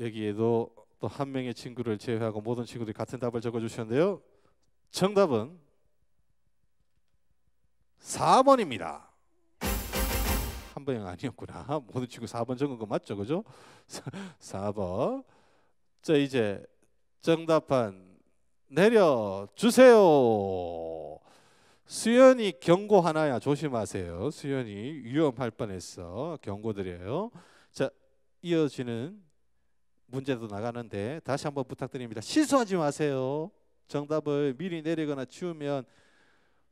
여기에도 또한 명의 친구를 제외하고 모든 친구들이 같은 답을 적어주셨는데요. 정답은 4번입니다. 한 번이 아니었구나. 모든 친구 4번 적은 거 맞죠, 그죠? 4번. 자 이제 정답판 내려 주세요. 수연이 경고 하나야 조심하세요. 수연이 위험할 뻔했어. 경고드려요. 자 이어지는 문제도 나가는데 다시 한번 부탁드립니다. 실수하지 마세요. 정답을 미리 내리거나 치우면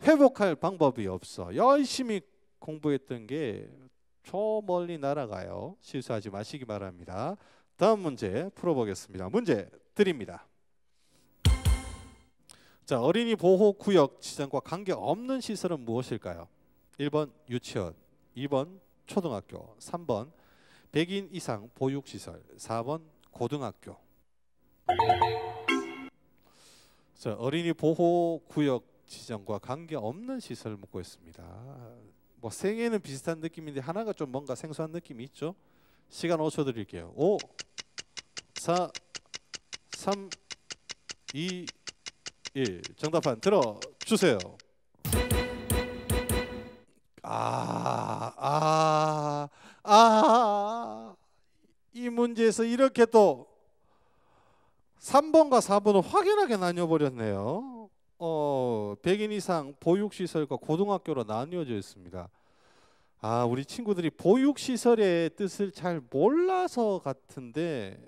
회복할 방법이 없어. 열심히 공부했던 게 저 멀리 날아가요. 실수하지 마시기 바랍니다. 다음 문제 풀어보겠습니다. 문제 드립니다. 자, 어린이 보호 구역 지정과 관계없는 시설은 무엇일까요? 1번 유치원, 2번 초등학교, 3번 100인 이상 보육 시설, 4번 고등학교. 자, 어린이 보호 구역 지정과 관계 없는 시설을 묻고 있습니다. 뭐 생애는 비슷한 느낌인데 하나가 좀 뭔가 생소한 느낌이 있죠. 시간 5초 드릴게요. 5 4 3 2 1 정답판 들어 주세요. 아, 아, 아. 이 문제에서 이렇게 또 3번과 4번은 확연하게 나뉘어버렸네요. 어, 100인 이상 보육시설과 고등학교로 나뉘어져 있습니다. 아, 우리 친구들이 보육시설의 뜻을 잘 몰라서 같은데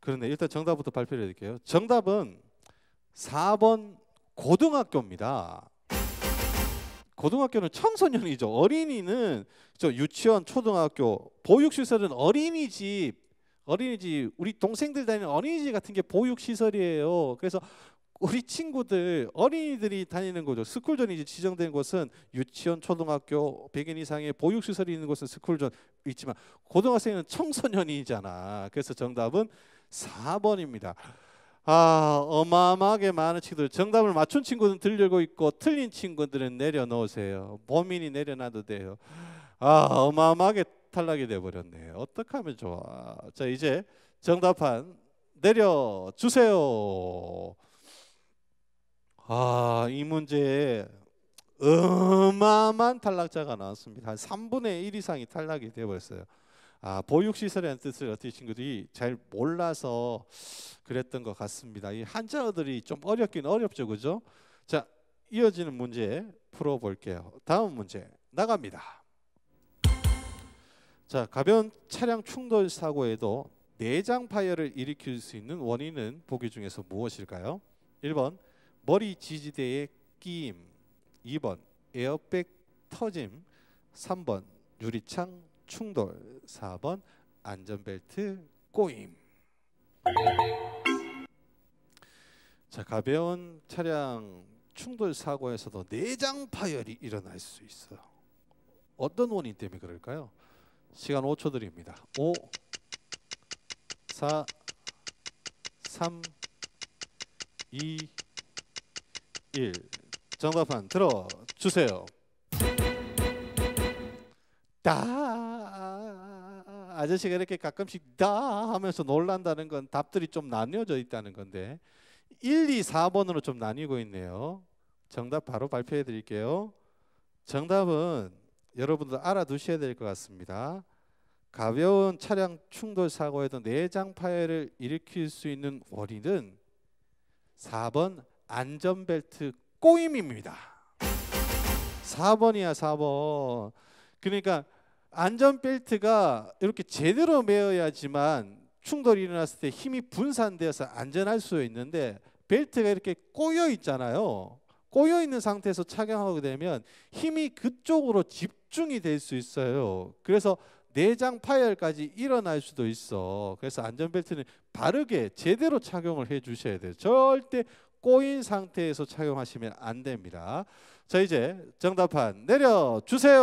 그런데 일단 정답부터 발표해 드릴게요. 정답은 4번 고등학교입니다. 고등학교는 청소년이죠. 어린이는 저 유치원, 초등학교, 보육시설은 어린이집, 어린이집 우리 동생들 다니는 어린이집 같은 게 보육시설이에요. 그래서 우리 친구들 어린이들이 다니는 곳죠 스쿨존이 지정된 곳은 유치원, 초등학교 100인 이상의 보육 시설이 있는 곳은 스쿨존 있지만 고등학생은 청소년이잖아. 그래서 정답은 4번입니다. 아 어마어마하게 많은 친구들 정답을 맞춘 친구는 들려고 있고 틀린 친구들은 내려놓으세요 범인이 내려놔도 돼요 아 어마어마하게 탈락이 돼버렸네 요어떡 하면 좋아 자 이제 정답판 내려주세요 아이 문제에 어마어마한 탈락자가 나왔습니다 한 3분의 1 이상이 탈락이 돼버렸어요 아, 보육 시설이라는 뜻을 어떻게 친구들이 잘 몰라서 그랬던 것 같습니다. 이 한자어들이 좀 어렵긴 어렵죠, 그죠? 자, 이어지는 문제 풀어볼게요. 다음 문제 나갑니다. 자, 가벼운 차량 충돌 사고에도 내장 파열을 일으킬 수 있는 원인은 보기 중에서 무엇일까요? 1번 머리 지지대의 끼임, 2번 에어백 터짐, 3번 유리창 충돌 4번 안전벨트 꼬임 자 가벼운 차량 충돌 사고에서도 내장 파열이 일어날 수 있어요 어떤 원인 때문에 그럴까요? 시간 5초 드립니다 5 4 3 2 1 정답판 들어주세요 딱 아저씨가 이렇게 가끔씩 다 하면서 놀란다는 건 답들이 좀 나뉘어져 있다는 건데 1, 2, 4번으로 좀 나뉘고 있네요. 정답 바로 발표해 드릴게요. 정답은 여러분들 알아두셔야 될 것 같습니다. 가벼운 차량 충돌 사고에도 내장 파열을 일으킬 수 있는 원인은 4번 안전벨트 꼬임입니다. 4번이야 4번. 그러니까 안전벨트가 이렇게 제대로 매어야지만 충돌이 일어났을 때 힘이 분산되어서 안전할 수 있는데 벨트가 이렇게 꼬여 있잖아요. 꼬여 있는 상태에서 착용하게 되면 힘이 그쪽으로 집중이 될 수 있어요. 그래서 내장 파열까지 일어날 수도 있어. 그래서 안전벨트는 바르게 제대로 착용을 해 주셔야 돼요. 절대 꼬인 상태에서 착용하시면 안 됩니다. 자 이제 정답판 내려주세요.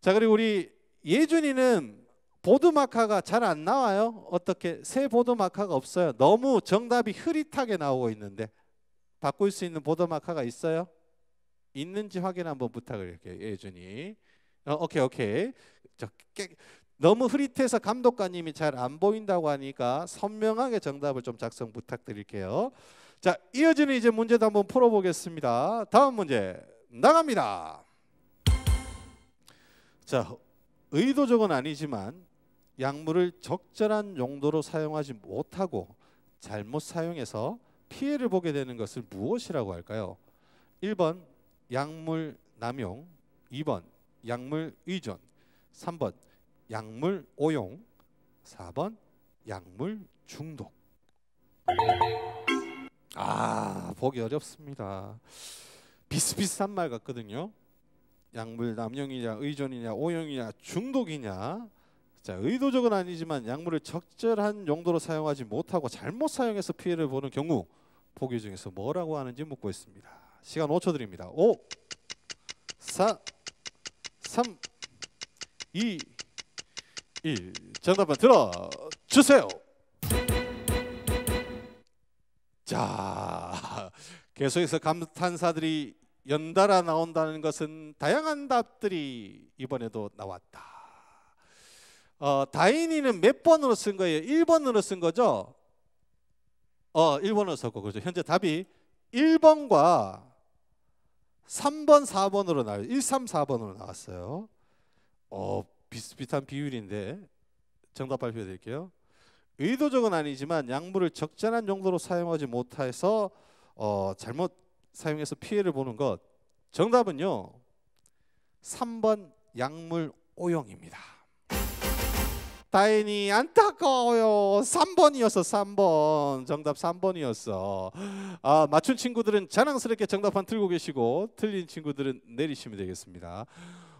자 그리고 우리 예준이는 보드 마카가 잘 안 나와요. 어떻게 새 보드 마카가 없어요. 너무 정답이 흐릿하게 나오고 있는데 바꿀 수 있는 보드 마카가 있어요? 있는지 확인 한번 부탁을 게요 예준이. 어, 오케이 오케이. 저, 깨, 너무 흐릿해서 감독관님이 잘 안 보인다고 하니까 선명하게 정답을 좀 작성 부탁드릴게요. 자, 이어지는 이제 문제도 한번 풀어보겠습니다. 다음 문제 나갑니다. 자, 의도적은 아니지만 약물을 적절한 용도로 사용하지 못하고 잘못 사용해서 피해를 보게 되는 것을 무엇이라고 할까요? 1번 약물 남용, 2번 약물 의존, 3번 약물 오용, 4번 약물 중독. 아 보기 어렵습니다. 비슷비슷한 말 같거든요. 약물 남용이냐 의존이냐 오용이냐 중독이냐 자 의도적은 아니지만 약물을 적절한 용도로 사용하지 못하고 잘못 사용해서 피해를 보는 경우 보기 중에서 뭐라고 하는지 묻고 있습니다. 시간 5초 드립니다. 5 4 3 2 1 정답만 들어 주세요. 자, 계속해서 감탄사들이 연달아 나온다는 것은 다양한 답들이 이번에도 나왔다. 어, 다인이는 몇 번으로 쓴 거예요? 1번으로 쓴 거죠? 어, 1번으로 썼고 그렇죠. 현재 답이 1번과 3번, 4번으로 나와요. 1, 3, 4번으로 나왔어요. 어, 비슷비슷한 비율인데 정답 발표해 드릴게요. 의도적은 아니지만 약물을 적절한 용도로 사용하지 못해서 어, 잘못 사용해서 피해를 보는 것. 정답은요. 3번 약물 오용입니다. 다행히 안타까워요. 3번이었어. 3번. 정답 3번이었어. 아, 맞춘 친구들은 자랑스럽게 정답판 들고 계시고 틀린 친구들은 내리시면 되겠습니다.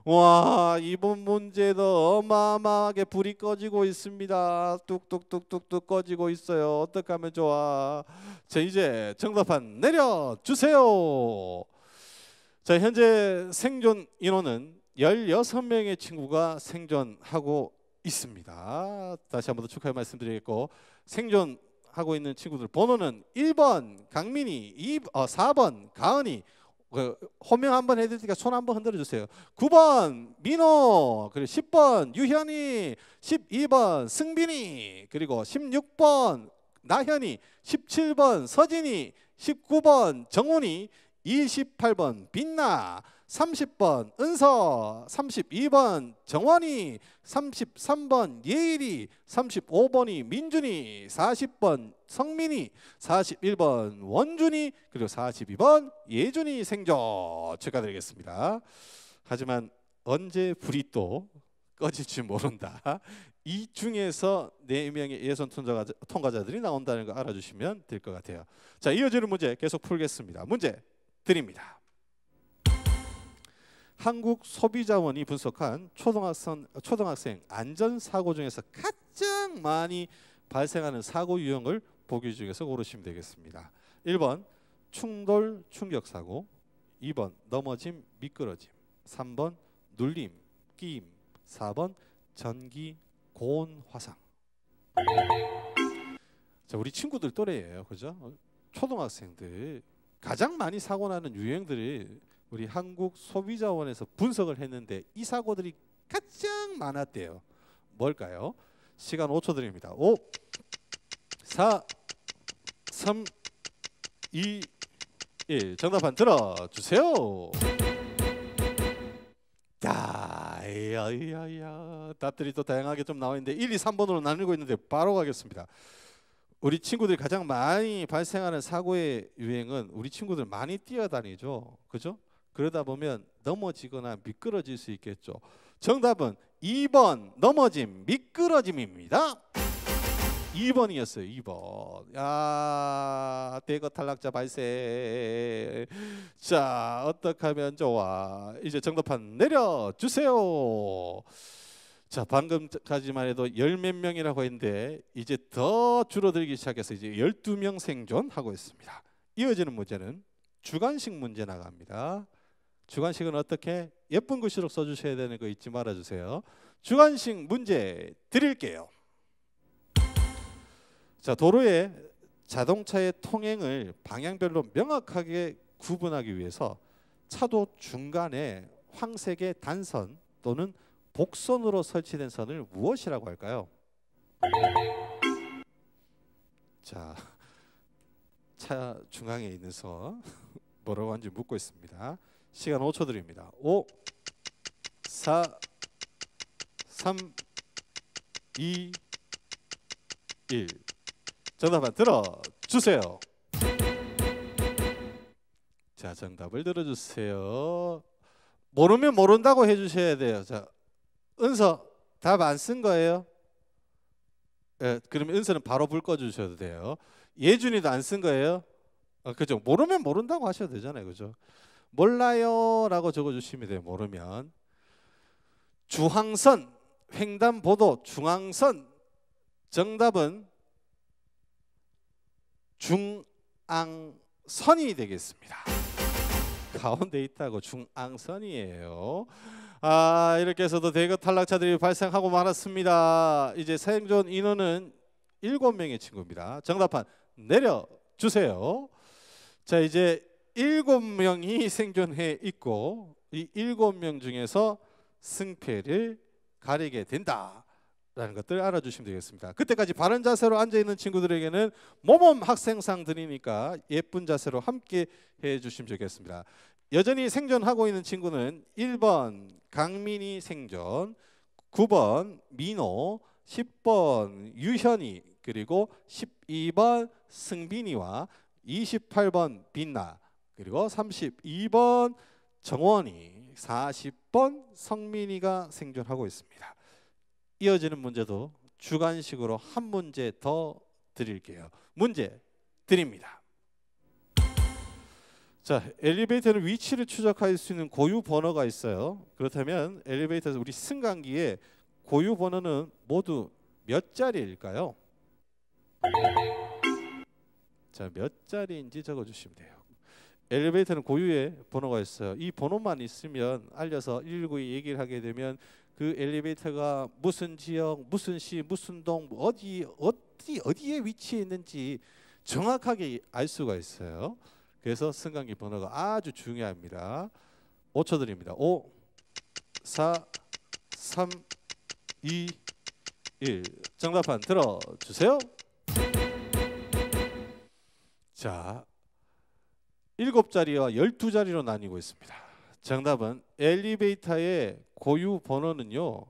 와 이번 문제도 어마어마하게 불이 꺼지고 있습니다. 뚝뚝뚝뚝뚝 꺼지고 있어요. 어떻게 하면 좋아? 자 이제 정답판 내려 주세요. 자 현재 생존 인원은 16명의 친구가 생존하고 있습니다. 다시 한번더 축하의 말씀드리겠고 생존하고 있는 친구들 번호는 1번 강민이, 2, 어, 4번 가은이, 그 호명 한번 해드릴 테니까 손 한번 흔들어 주세요. 9번 민호, 그리고 10번 유현이, 12번 승빈이, 그리고 16번 나현이, 17번 서진이, 19번 정훈이, 28번 빛나, 30번 은서, 32번 정원이, 33번 예일이, 35번이 민준이, 40번 성민이, 41번 원준이, 그리고 42번 예준이 생존 축하드리겠습니다. 하지만 언제 불이 또 꺼질지 모른다. 이 중에서 네 명의 예선 통과자, 통과자들이 나온다는 거 알아주시면 될 것 같아요. 자, 이어지는 문제 계속 풀겠습니다. 문제 드립니다. 한국 소비자원이 분석한 초등학생, 초등학생 안전 사고 중에서 가장 많이 발생하는 사고 유형을 보기 중에서 고르시면 되겠습니다. 1번 충돌 충격 사고, 2번 넘어짐 미끄러짐, 3번 눌림 끼임, 4번 전기 고온 화상. 자, 우리 친구들 또래예요. 그죠? 초등학생들 가장 많이 사고 나는 유형들이 우리 한국 소비자원에서 분석을 했는데 이 사고들이 가장 많았대요. 뭘까요? 시간 5초 드립니다. 5 4 3 2 1 정답판 들어 주세요. 야야야야 답들이 또 다양하게 좀 나와 있는데 1, 2, 3번으로 나누고 있는데 바로 가겠습니다. 우리 친구들이 가장 많이 발생하는 사고의 유행은 우리 친구들 많이 뛰어다니죠. 그죠? 그러다 보면 넘어지거나 미끄러질 수 있겠죠. 정답은 2번 넘어짐, 미끄러짐입니다. 2번이었어요. 2번. 야, 대거 탈락자 발생. 자, 어떻게 하면 좋아? 이제 정답판 내려 주세요. 자, 방금까지만 해도 열 몇 명이라고 했는데 이제 더 줄어들기 시작해서 이제 12명 생존하고 있습니다. 이어지는 문제는 주관식 문제 나갑니다. 주관식은 어떻게 예쁜 글씨로 써주셔야 되는 거 잊지 말아주세요. 주관식 문제 드릴게요. 자 도로에 자동차의 통행을 방향별로 명확하게 구분하기 위해서 차도 중간에 황색의 단선 또는 복선으로 설치된 선을 무엇이라고 할까요? 자, 차 중앙에 있는 선 뭐라고 하는지 묻고 있습니다. 시간 5초 드립니다. 5 4 3 2 1 정답만 들어주세요. 자 정답을 들어주세요. 모르면 모른다고 해주셔야 돼요. 자 은서 답 안 쓴 거예요? 예, 그러면 은서는 바로 불 꺼주셔도 돼요. 예준이도 안 쓴 거예요? 아, 그죠? 모르면 모른다고 하셔도 되잖아요, 그죠? 몰라요 라고 적어주시면 돼요. 모르면. 주황선, 횡단보도, 중앙선. 정답은 중앙선이 되겠습니다. 가운데 있다고 중앙선이에요. 아 이렇게 해서도 대거 탈락자들이 발생하고 말았습니다. 이제 생존 인원은 7명의 친구입니다. 정답판 내려주세요. 자 이제 일곱 명이 생존해 있고 이 일곱 명 중에서 승패를 가리게 된다. 라는 것들 알아주시면 되겠습니다. 그때까지 바른 자세로 앉아 있는 친구들에게는 모범 학생상 드리니까 예쁜 자세로 함께 해 주시면 좋겠습니다. 여전히 생존하고 있는 친구는 1번 강민이 생존, 9번 민호, 10번 유현이 그리고 12번 승빈이와 28번 빛나 그리고 32번 정원이 40번 성민이가 생존하고 있습니다. 이어지는 문제도 주관식으로 한 문제 더 드릴게요. 문제 드립니다. 자, 엘리베이터는 위치를 추적할 수 있는 고유 번호가 있어요. 그렇다면 엘리베이터에서 우리 승강기에 고유 번호는 모두 몇 자리일까요? 자, 몇 자리인지 적어 주시면 돼요. 엘리베이터는 고유의 번호가 있어요. 이 번호만 있으면 알려서 119에 얘기를 하게 되면 그 엘리베이터가 무슨 지역, 무슨 시, 무슨 동, 뭐 어디 어디 어디에 위치해 있는지 정확하게 알 수가 있어요. 그래서 승강기 번호가 아주 중요합니다. 5초 드립니다. 5 4 3 2 1 정답판 들어 주세요. 자, 7 자리와 1 2 자리로 나뉘고 있습니다. 정답은 엘리베이터의 고유 번호는요.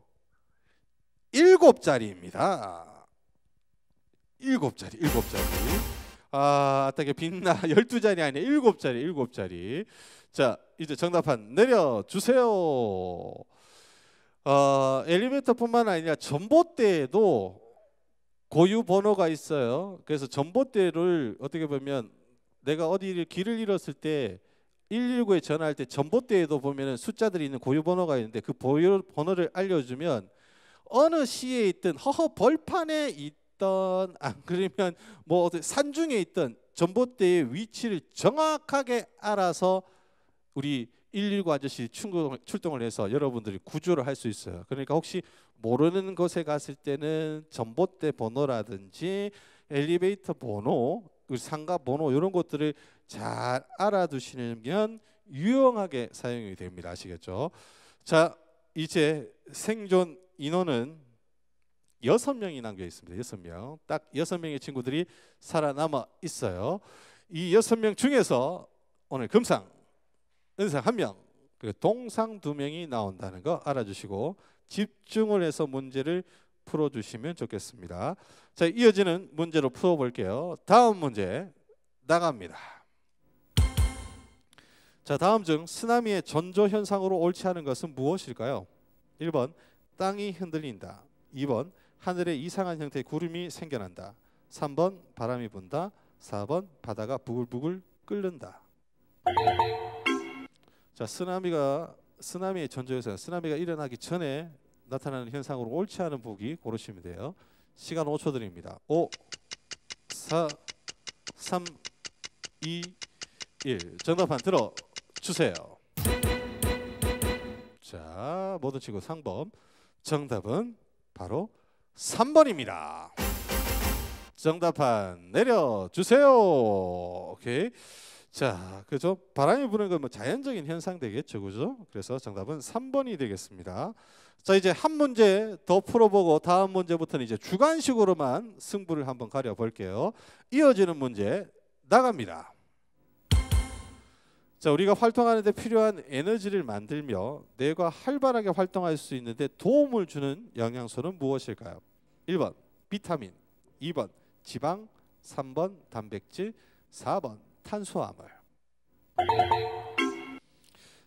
일 자리입니다. 일 자리, 일 자리. 아, 아따게 빛나 열두 자리 아니야. 일 자리, 일 자리. 자, 이제 정답판 내려 주세요. 어, 엘리베이터뿐만 아니라 전봇대에도 고유 번호가 있어요. 그래서 전봇대를 어떻게 보면 내가 어디를 길을 잃었을 때 119에 전화할 때 전봇대에도 보면은 숫자들이 있는 고유 번호가 있는데 그보유 번호를 알려주면 어느 시에 있든 허허 벌판에 있던 안 아, 그러면 뭐 어디 산중에 있던 전봇대의 위치를 정확하게 알아서 우리 119 아저씨 출동을 해서 여러분들이 구조를 할 수 있어요. 그러니까 혹시 모르는 곳에 갔을 때는 전봇대 번호라든지 엘리베이터 번호 상가 번호 이런 것들을 잘 알아두시면 유용하게 사용이 됩니다. 아시겠죠? 자, 이제 생존 인원은 여 명이 남겨 있습니다. 여 명, 딱여 명의 친구들이 살아남아 있어요. 이여명 중에서 오늘 금상, 은상 한 명, 그리고 동상 두 명이 나온다는 거 알아주시고 집중을 해서 문제를 풀어주시면 좋겠습니다. 자, 이어지는 문제로 풀어볼게요. 다음 문제 나갑니다. 자, 다음 중 쓰나미의 전조 현상으로 옳지 않은 것은 무엇일까요? 1번 땅이 흔들린다. 2번 하늘에 이상한 형태의 구름이 생겨난다. 3번 바람이 분다. 4번 바다가 부글부글 끓는다. 자, 쓰나미가 쓰나미의 전조 현상, 쓰나미가 일어나기 전에 나타나는 현상으로 옳지 않은 보기 고르시면 돼요. 시간 5초 드립니다. 5, 4, 3, 2, 1. 정답판 들어 주세요. 자, 모든 친구 상범. 정답은 바로 3번입니다. 정답판 내려 주세요. 오케이. 자, 그죠? 바람이 부는 건 뭐 자연적인 현상 되겠죠, 그죠? 그래서 정답은 3번이 되겠습니다. 자 이제 한 문제 더 풀어보고 다음 문제부터는 이제 주관식으로만 승부를 한번 가려볼게요. 이어지는 문제 나갑니다. 자 우리가 활동하는 데 필요한 에너지를 만들며 뇌가 활발하게 활동할 수 있는데 도움을 주는 영양소는 무엇일까요? 1번 비타민, 2번 지방, 3번 단백질, 4번 탄수화물.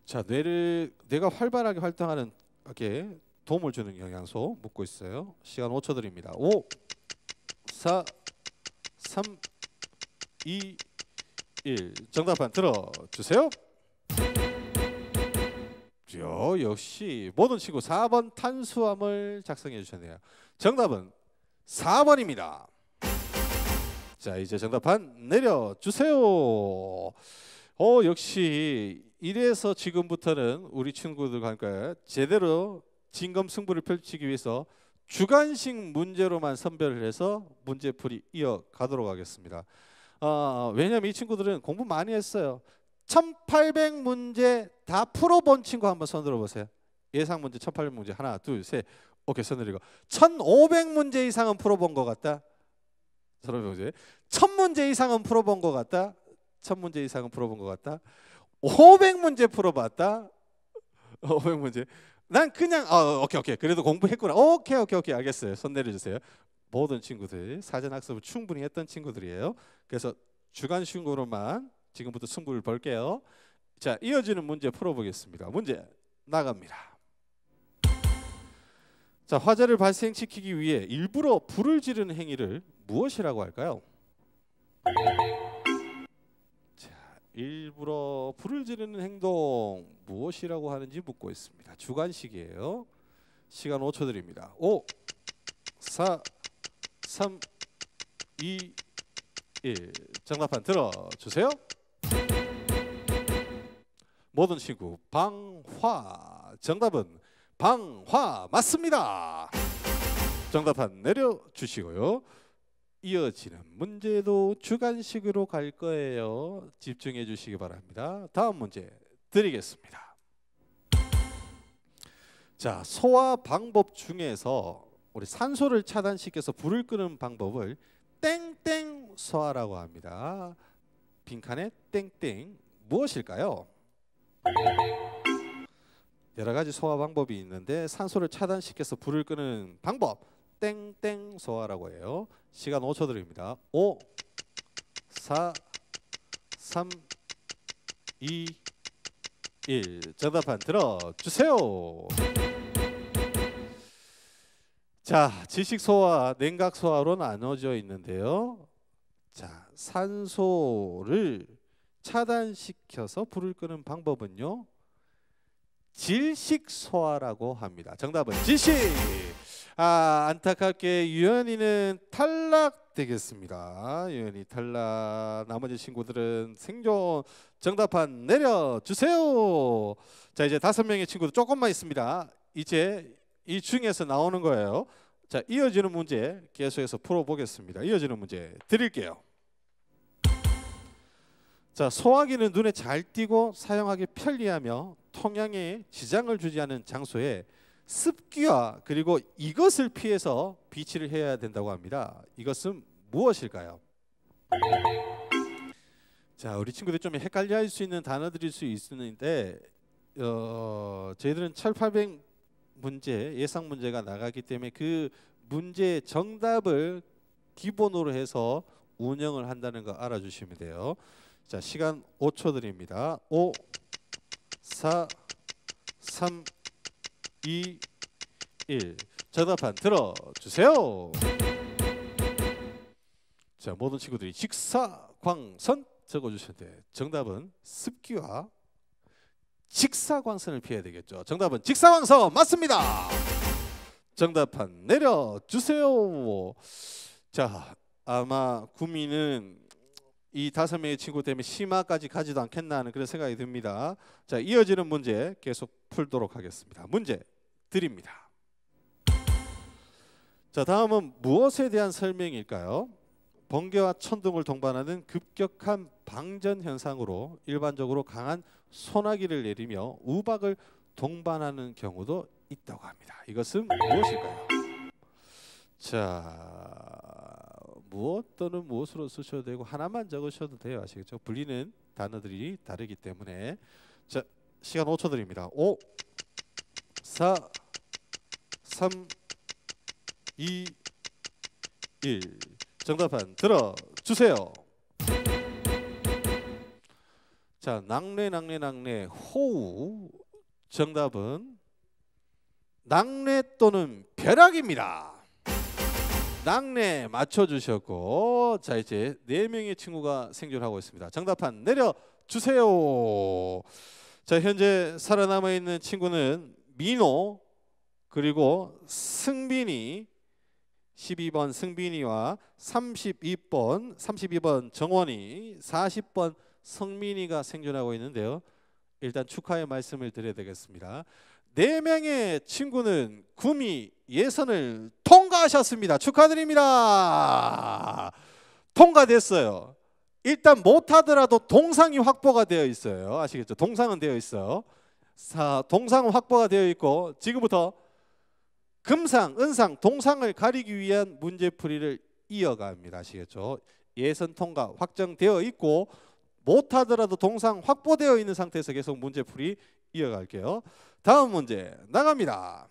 자 뇌를 뇌가 활발하게 활동하는 건강하게 도움을 주는 영양소 묻고 있어요. 시간 5초 드립니다. 5, 4, 3, 2, 1. 정답판 들어주세요. 요, 역시 모든 친구 4번 탄수화물 작성해 주셨네요. 정답은 4번입니다. 자 이제 정답판 내려주세요. 어 역시 이래서 지금부터는 우리 친구들과 함께 제대로 진검 승부를 펼치기 위해서 주관식 문제로만 선별을 해서 문제풀이 이어가도록 하겠습니다. 어, 왜냐면 이 친구들은 공부 많이 했어요. 1800 문제 다 풀어본 친구 한번 손들어 보세요. 예상 문제 1800 문제 하나 둘 셋 오케이 손들이고 1500 문제 이상은 풀어본 것 같다. 1500 문제 1000 문제 이상은 풀어본 것 같다. 1000 문제 이상은 풀어본 것 같다. 500문제 풀어봤다. 500문제. 어, 난 그냥 아, 어, 오케이 오케이 그래도 공부했구나. 오케이 오케이 오케이 알겠어요. 손 내려주세요. 모든 친구들 사전 학습을 충분히 했던 친구들이에요. 그래서 주간 신고로만 지금부터 승부를 벌게요. 자 이어지는 문제 풀어보겠습니다. 문제 나갑니다. 자 화재를 발생시키기 위해 일부러 불을 지르는 행위를 무엇이라고 할까요? 일부러 불을 지르는 행동 무엇이라고 하는지 묻고 있습니다. 주관식이에요. 시간 5초 드립니다. 5 4 3 2 1 정답판 들어주세요. 모든 친구 방화 정답은 방화 맞습니다. 정답판 내려주시고요. 이어지는 문제도 주관식으로 갈 거예요. 집중해 주시기 바랍니다. 다음 문제 드리겠습니다. 자, 소화 방법 중에서 우리 산소를 차단시켜서 불을 끄는 방법을 땡땡 소화라고 합니다. 빈칸에 땡땡 무엇일까요? 여러 가지 소화 방법이 있는데 산소를 차단시켜서 불을 끄는 방법 땡땡 소화라고 해요. 시간 5초 드립니다. 5 4 3 2 1 정답판 들어주세요. 자, 지식 소화, 냉각 소화로 나눠져 있는데요. 자, 산소를 차단시켜서 불을 끄는 방법은요. 질식 소화라고 합니다. 정답은 질식. 아, 안타깝게 유연이는 탈락되겠습니다. 유연이 탈락. 나머지 친구들은 생존 정답판 내려주세요. 자, 이제 다섯 명의 친구들 조금만 있습니다. 이제 이 중에서 나오는 거예요. 자, 이어지는 문제 계속해서 풀어보겠습니다. 이어지는 문제 드릴게요. 자, 소화기는 눈에 잘 띄고 사용하기 편리하며 통양에 지장을 주지 않은 장소에 습기와 그리고 이것을 피해서 비치를 해야 된다고 합니다. 이것은 무엇일까요? 자, 우리 친구들 좀 헷갈려 할 수 있는 단어들일 수 있는데 어, 저희들은 철8 0 문제, 예상 문제가 나가기 때문에 그문제 정답을 기본으로 해서 운영을 한다는 거 알아주시면 돼요. 자, 시간 5초 드립니다. 5 4 3 2, 1 정답판 들어주세요 자 모든 친구들이 직사광선 적어주셨는데 정답은 습기와 직사광선을 피해야 되겠죠 정답은 직사광선 맞습니다 정답판 내려주세요 자 아마 구미는 이 다섯 명의 친구 때문에 심화까지 가지도 않겠나 하는 그런 생각이 듭니다. 자, 이어지는 문제 계속 풀도록 하겠습니다. 문제 드립니다. 자, 다음은 무엇에 대한 설명일까요? 번개와 천둥을 동반하는 급격한 방전 현상으로 일반적으로 강한 소나기를 내리며 우박을 동반하는 경우도 있다고 합니다. 이것은 무엇일까요? 자, 무엇 또는 무엇으로 쓰셔도 되고 하나만 적으셔도 돼요. 아시겠죠? 불리는 단어들이 다르기 때문에 자, 시간 5초 드립니다. 5 4 3, 2, 1. 정답판 들어주세요. 자, 낙뢰, 낙뢰, 낙뢰, 호우. 정답은 낙뢰 또는 벼락입니다. 낙뢰 맞춰주셨고 자 이제 네 명의 친구가 생존하고 있습니다. 정답판 내려주세요. 자 현재 살아남아 있는 친구는 민호, 그리고 승빈이 12번 승빈이와 32번 32번 정원이 40번 성민이가 생존하고 있는데요. 일단 축하의 말씀을 드려야 되겠습니다. 네 명의 친구는 구미 예선을 통과하셨습니다. 축하드립니다. 통과됐어요. 일단 못하더라도 동상이 확보가 되어 있어요. 아시겠죠? 동상은 되어 있어요. 자, 동상은 확보가 되어 있고 지금부터 금상, 은상, 동상을 가리기 위한 문제풀이를 이어갑니다. 아시겠죠? 예선 통과 확정되어 있고 못하더라도 동상 확보되어 있는 상태에서 계속 문제풀이 이어갈게요. 다음 문제 나갑니다.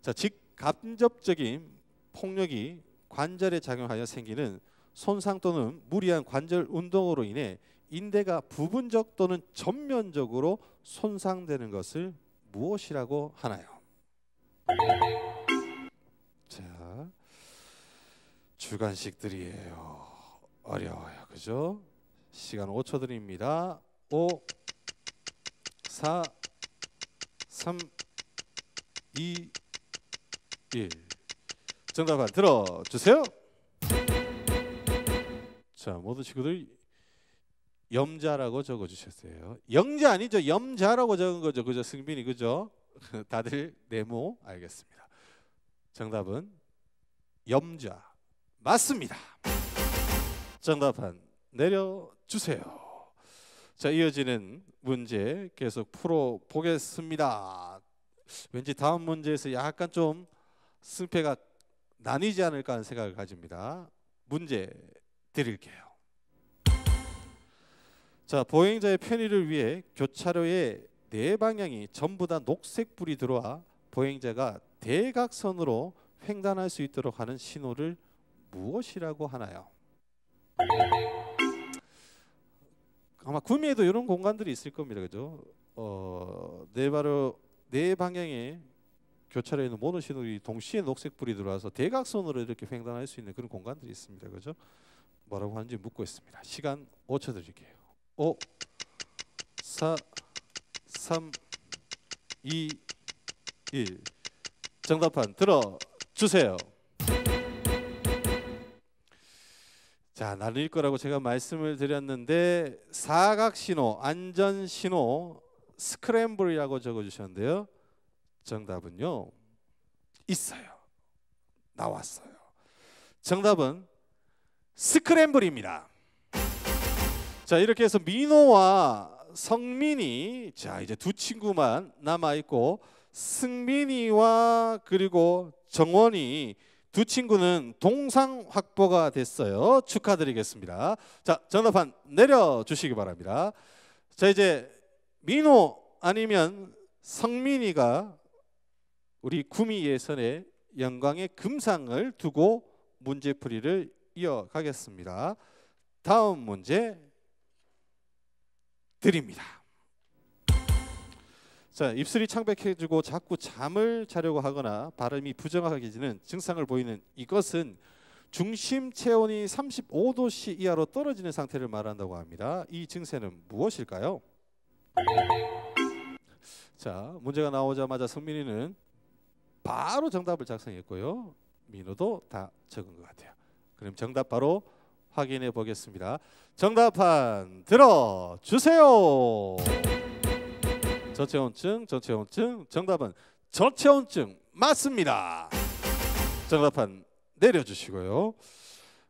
자, 직간접적인 폭력이 관절에 작용하여 생기는 손상 또는 무리한 관절 운동으로 인해 인대가 부분적 또는 전면적으로 손상되는 것을 무엇이라고 하나요? 자, 주간식들이에요. 어려워요. 그죠? 시간 5초 드립니다. 5 4 3 2 1 정답 안 들어 주세요. 자, 모든 친구들 염자라고 적어 주셨어요. 영자 아니죠. 염자라고 적은 거죠. 그죠? 승빈이 그죠? 다들 네모 알겠습니다. 정답은 염자 맞습니다. 정답한 내려 주세요. 자, 이어지는 문제 계속 풀어 보겠습니다. 왠지 다음 문제에서 약간 좀 승패가 나뉘지 않을까 하는 생각을 가집니다. 문제 드릴게요. 자 보행자의 편의를 위해 교차로의 네 방향이 전부 다 녹색 불이 들어와 보행자가 대각선으로 횡단할 수 있도록 하는 신호를 무엇이라고 하나요? 아마 구미에도 이런 공간들이 있을 겁니다, 그죠? 어, 네 바로 네 방향에 교차로에 는 모든 신호들이 동시에 녹색 불이 들어와서 대각선으로 이렇게 횡단할 수 있는 그런 공간들이 있습니다, 그죠? 뭐라고 하는지 묻고 있습니다. 시간 5초 드릴게요. 5 4 3 2 1 정답판 들어 주세요. 자, 나눌 거라고 제가 말씀을 드렸는데 사각 신호, 안전 신호, 스크램블이라고 적어 주셨는데요. 정답은요. 있어요. 나왔어요. 정답은 스크램블입니다. 자 이렇게 해서 민호와 성민이 자 이제 두 친구만 남아 있고 승민이와 그리고 정원이 두 친구는 동상 확보가 됐어요. 축하드리겠습니다. 자 전화판 내려 주시기 바랍니다. 자 이제 민호 아니면 성민이가 우리 구미 예선의 영광의 금상을 두고 문제풀이를 이어가겠습니다. 다음 문제 드립니다. 자, 입술이 창백해지고 자꾸 잠을 자려고 하거나 발음이 부정하게지는 증상을 보이는 이것은 중심 체온이 35도씨 이하로 떨어지는 상태를 말한다고 합니다. 이 증세는 무엇일까요? 자, 문제가 나오자마자 성민이는 바로 정답을 작성했고요. 민호도 다 적은 것 같아요. 그럼 정답 바로 확인해 보겠습니다. 정답판 들어 주세요. 저체온증, 저체온증. 정답은 저체온증 맞습니다. 정답판 내려주시고요.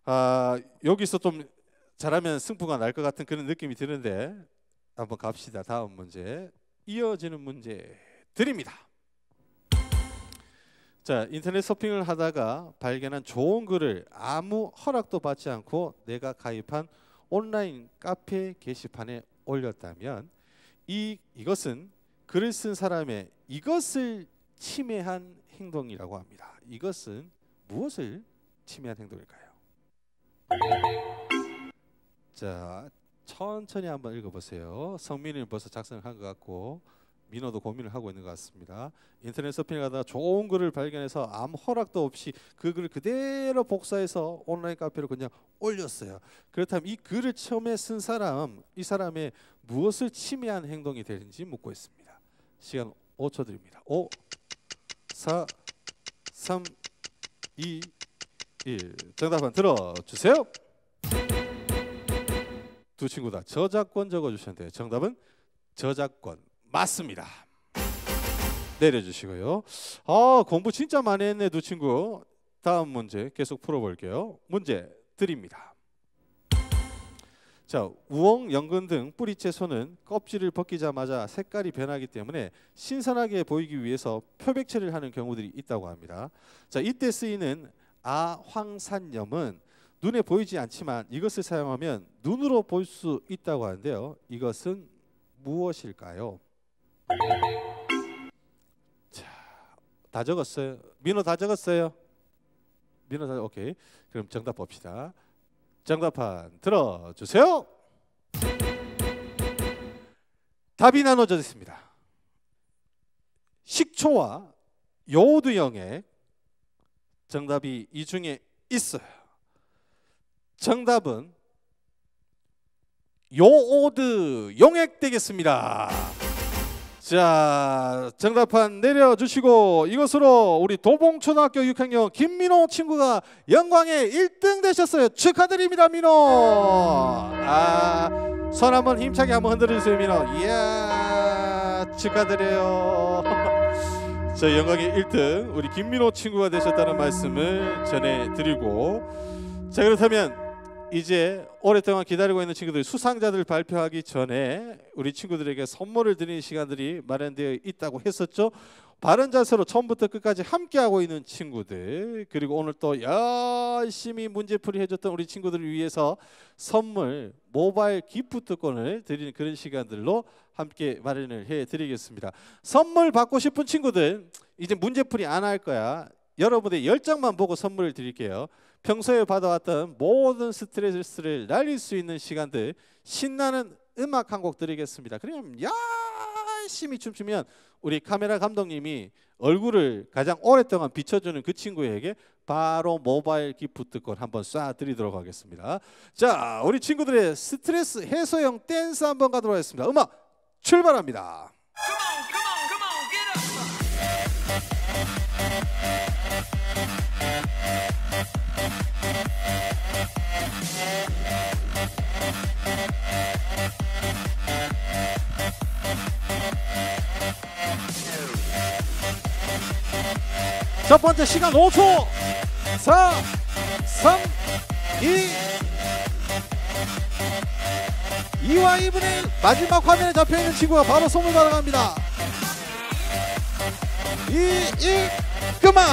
아 여기서 좀 잘하면 승부가 날 것 같은 그런 느낌이 드는데 한번 갑시다. 다음 문제 이어지는 문제 드립니다. 자 인터넷 서핑을 하다가 발견한 좋은 글을 아무 허락도 받지 않고 내가 가입한 온라인 카페 게시판에 올렸다면 이 이것은 글을 쓴 사람의 이것을 침해한 행동이라고 합니다. 이것은 무엇을 침해한 행동일까요? 자 천천히 한번 읽어보세요. 성민이 벌써 작성한것 같고 민어도 고민을 하고 있는 것 같습니다. 인터넷 서핑을 하다가 좋은 글을 발견해서 아무 허락도 없이 그 글을 그대로 복사해서 온라인 카페로 그냥 올렸어요. 그렇다면 이 글을 처음에 쓴 사람, 이 사람의 무엇을 침해한 행동이 되는지 묻고 있습니다. 시간 5초 드립니다. 5, 4, 3, 2, 1. 정답은 들어주세요. 두 친구 다 저작권 적어주셨는데 정답은 저작권 맞습니다. 내려주시고요. 아 공부 진짜 많이 했네 두 친구. 다음 문제 계속 풀어볼게요. 문제 드립니다. 자 우엉, 연근 등 뿌리채소는 껍질을 벗기자마자 색깔이 변하기 때문에 신선하게 보이기 위해서 표백처리를 하는 경우들이 있다고 합니다. 자 이때 쓰이는 아황산염은 눈에 보이지 않지만 이것을 사용하면 눈으로 볼 수 있다고 하는데요. 이것은 무엇일까요? 자, 다 적었어요. 민호 다 적었어요. 민호 다 오케이. 그럼 정답 봅시다. 정답판 들어 주세요. 답이 나눠져 있습니다. 식초와 요오드 영의 정답이 이 중에 있어요. 정답은 요오드 용액 되겠습니다. 자 정답판 내려주시고 이것으로 우리 도봉초등학교 6학년 김민호 친구가 영광의 1등 되셨어요 축하드립니다 민호 아손 한번 힘차게 한번 흔들어주세요 민호 이야 축하드려요 자 영광의 1등 우리 김민호 친구가 되셨다는 말씀을 전해드리고 자 그렇다면 이제 오랫동안 기다리고 있는 친구들 수상자들 발표하기 전에 우리 친구들에게 선물을 드리는 시간들이 마련되어 있다고 했었죠. 바른 자세로 처음부터 끝까지 함께하고 있는 친구들 그리고 오늘 또 열심히 문제풀이 해줬던 우리 친구들을 위해서 선물 모바일 기프트권을 드리는 그런 시간들로 함께 마련을 해드리겠습니다 선물 받고 싶은 친구들 이제 문제풀이 안 할 거야 여러분의 열장만 보고 선물을 드릴게요 평소에 받아왔던 모든 스트레스를 날릴 수 있는 시간들 신나는 음악 한 곡 드리겠습니다. 그럼 열심히 춤추면 우리 카메라 감독님이 얼굴을 가장 오랫동안 비춰주는 그 친구에게 바로 모바일 기프트콘 한번 쏴드리도록 하겠습니다. 자, 우리 친구들의 스트레스 해소용 댄스 한번 가도록 하겠습니다. 음악 출발합니다. 첫 번째 시간 5초 4 3 2 2와 2분의 1 마지막 화면에 잡혀있는 친구가 바로 선물 받아갑니다 2 1 그만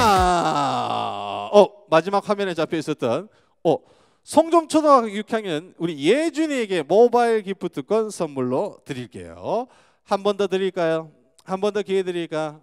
어 마지막 화면에 잡혀있었던 어 송정초등학교 6학년 우리 예준이에게 모바일 기프트권 선물로 드릴게요 한 번 더 드릴까요? 한 번 더 기회 드릴까?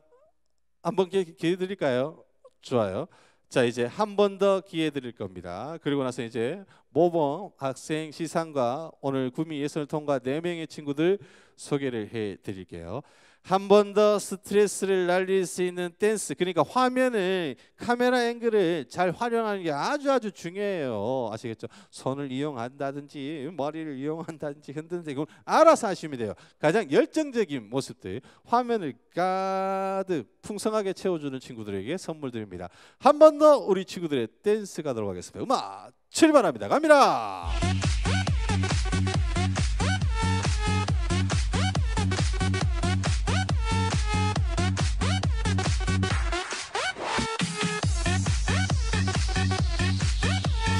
한번 기회 드릴까요? 좋아요. 자 이제 한 번 더 기회 드릴 겁니다. 그리고 나서 이제 모범 학생 시상과 오늘 구미 예선을 통과 4명의 친구들 소개를 해 드릴게요. 한번더 스트레스를 날릴 수 있는 댄스 그러니까 화면을 카메라 앵글을 잘 활용하는 게 아주 아주 중요해요 아시겠죠 손을 이용한다든지 머리를 이용한다든지 흔든다든지 그건 알아서 하시면 돼요 가장 열정적인 모습들 화면을 가득 풍성하게 채워주는 친구들에게 선물 드립니다 한 번 더 우리 친구들의 댄스 가도록 하겠습니다 음악 출발합니다 갑니다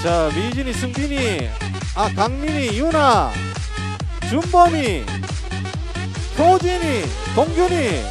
자 미진이 승빈이 아 강민이 유나 준범이 효진이 동균이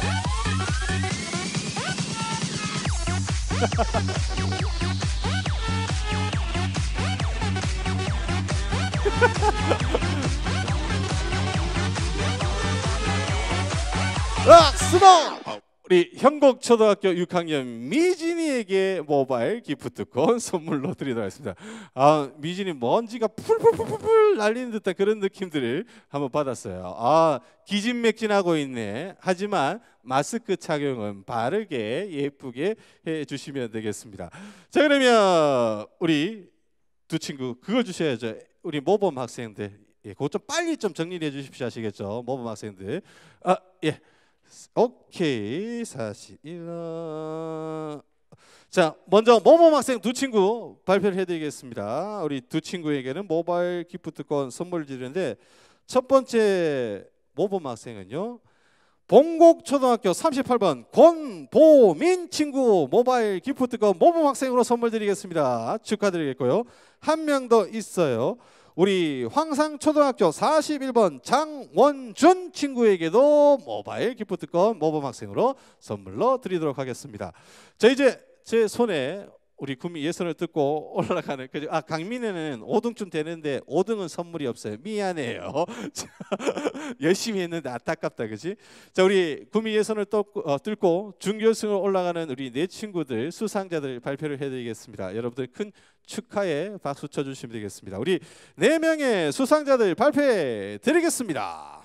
으락 스몰 우리 현곡초등학교 6학년 미진이에게 모바일 기프트콘 선물로 드리도록 하겠습니다. 아, 미진이 먼지가 풀풀풀풀 날리는 듯한 그런 느낌들을 한번 받았어요. 아, 기진맥진하고 있네. 하지만 마스크 착용은 바르게 예쁘게 해주시면 되겠습니다. 자, 그러면 우리 두 친구 그거 주셔야죠. 우리 모범 학생들. 예, 그것 좀 빨리 좀 정리해 주십시오. 아시겠죠? 모범 학생들. 아, 예. 오케이 사실 화자 먼저 모범 학생 두 친구 발표를 해드리겠습니다 우리 두 친구에게는 모바일 기프트권 선물을 드리는데 첫 번째 모범 학생은요 봉곡초등학교 38번 권보민 친구 모바일 기프트권 모범 학생으로 선물 드리겠습니다 축하드리겠고요 한 명 더 있어요 우리 황상초등학교 41번 장원준 친구에게도 모바일 기프트권 모범 학생으로 선물로 드리도록 하겠습니다. 자 이제 제 손에 우리 구미 예선을 듣고 올라가는 그죠? 아 강민에는 5등쯤 되는데 5등은 선물이 없어요. 미안해요. 열심히 했는데 안깝다 그지? 자 우리 구미 예선을 어, 뚫고 중결승을 올라가는 우리 네 친구들 수상자들 발표를 해드리겠습니다. 여러분들 큰 축하의 박수 쳐주시면 되겠습니다. 우리 네 명의 수상자들 발표해 드리겠습니다.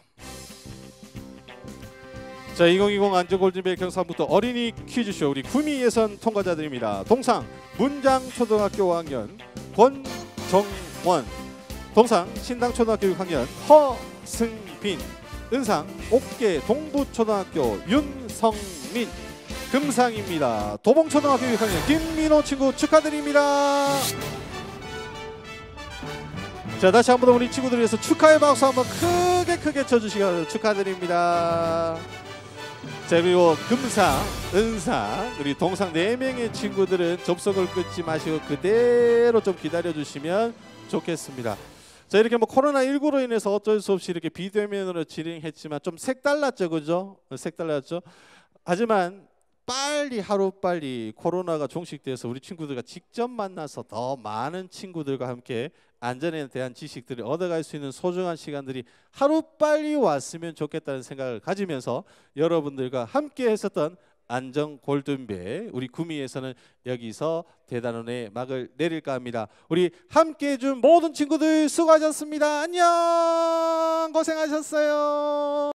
자, 2020 안전골든벨 경상부터 어린이 퀴즈쇼 우리 구미 예선 통과자들입니다. 동상 문장초등학교 5학년 권정원, 동상 신당초등학교 6학년 허승빈, 은상 옥계 동부초등학교 윤성민, 금상입니다. 도봉초등학교 6학년 김민호 친구 축하드립니다. 자 다시 한번 우리 친구들 위해서 축하의 박수 한번 크게 크게 쳐주시기 축하드립니다. 자 그리고 금상, 은상, 우리 동상 4명의 친구들은 접속을 끊지 마시고 그대로 좀 기다려주시면 좋겠습니다. 자 이렇게 뭐 코로나 19로 인해서 어쩔 수 없이 이렇게 비대면으로 진행했지만 좀 색달랐죠, 그죠? 색달랐죠. 하지만 빨리 하루빨리 코로나가 종식돼서 우리 친구들과 직접 만나서 더 많은 친구들과 함께 안전에 대한 지식들을 얻어갈 수 있는 소중한 시간들이 하루빨리 왔으면 좋겠다는 생각을 가지면서 여러분들과 함께 했었던 안정 골든벨 우리 구미에서는 여기서 대단원의 막을 내릴까 합니다. 우리 함께 해준 모든 친구들 수고하셨습니다. 안녕 고생하셨어요.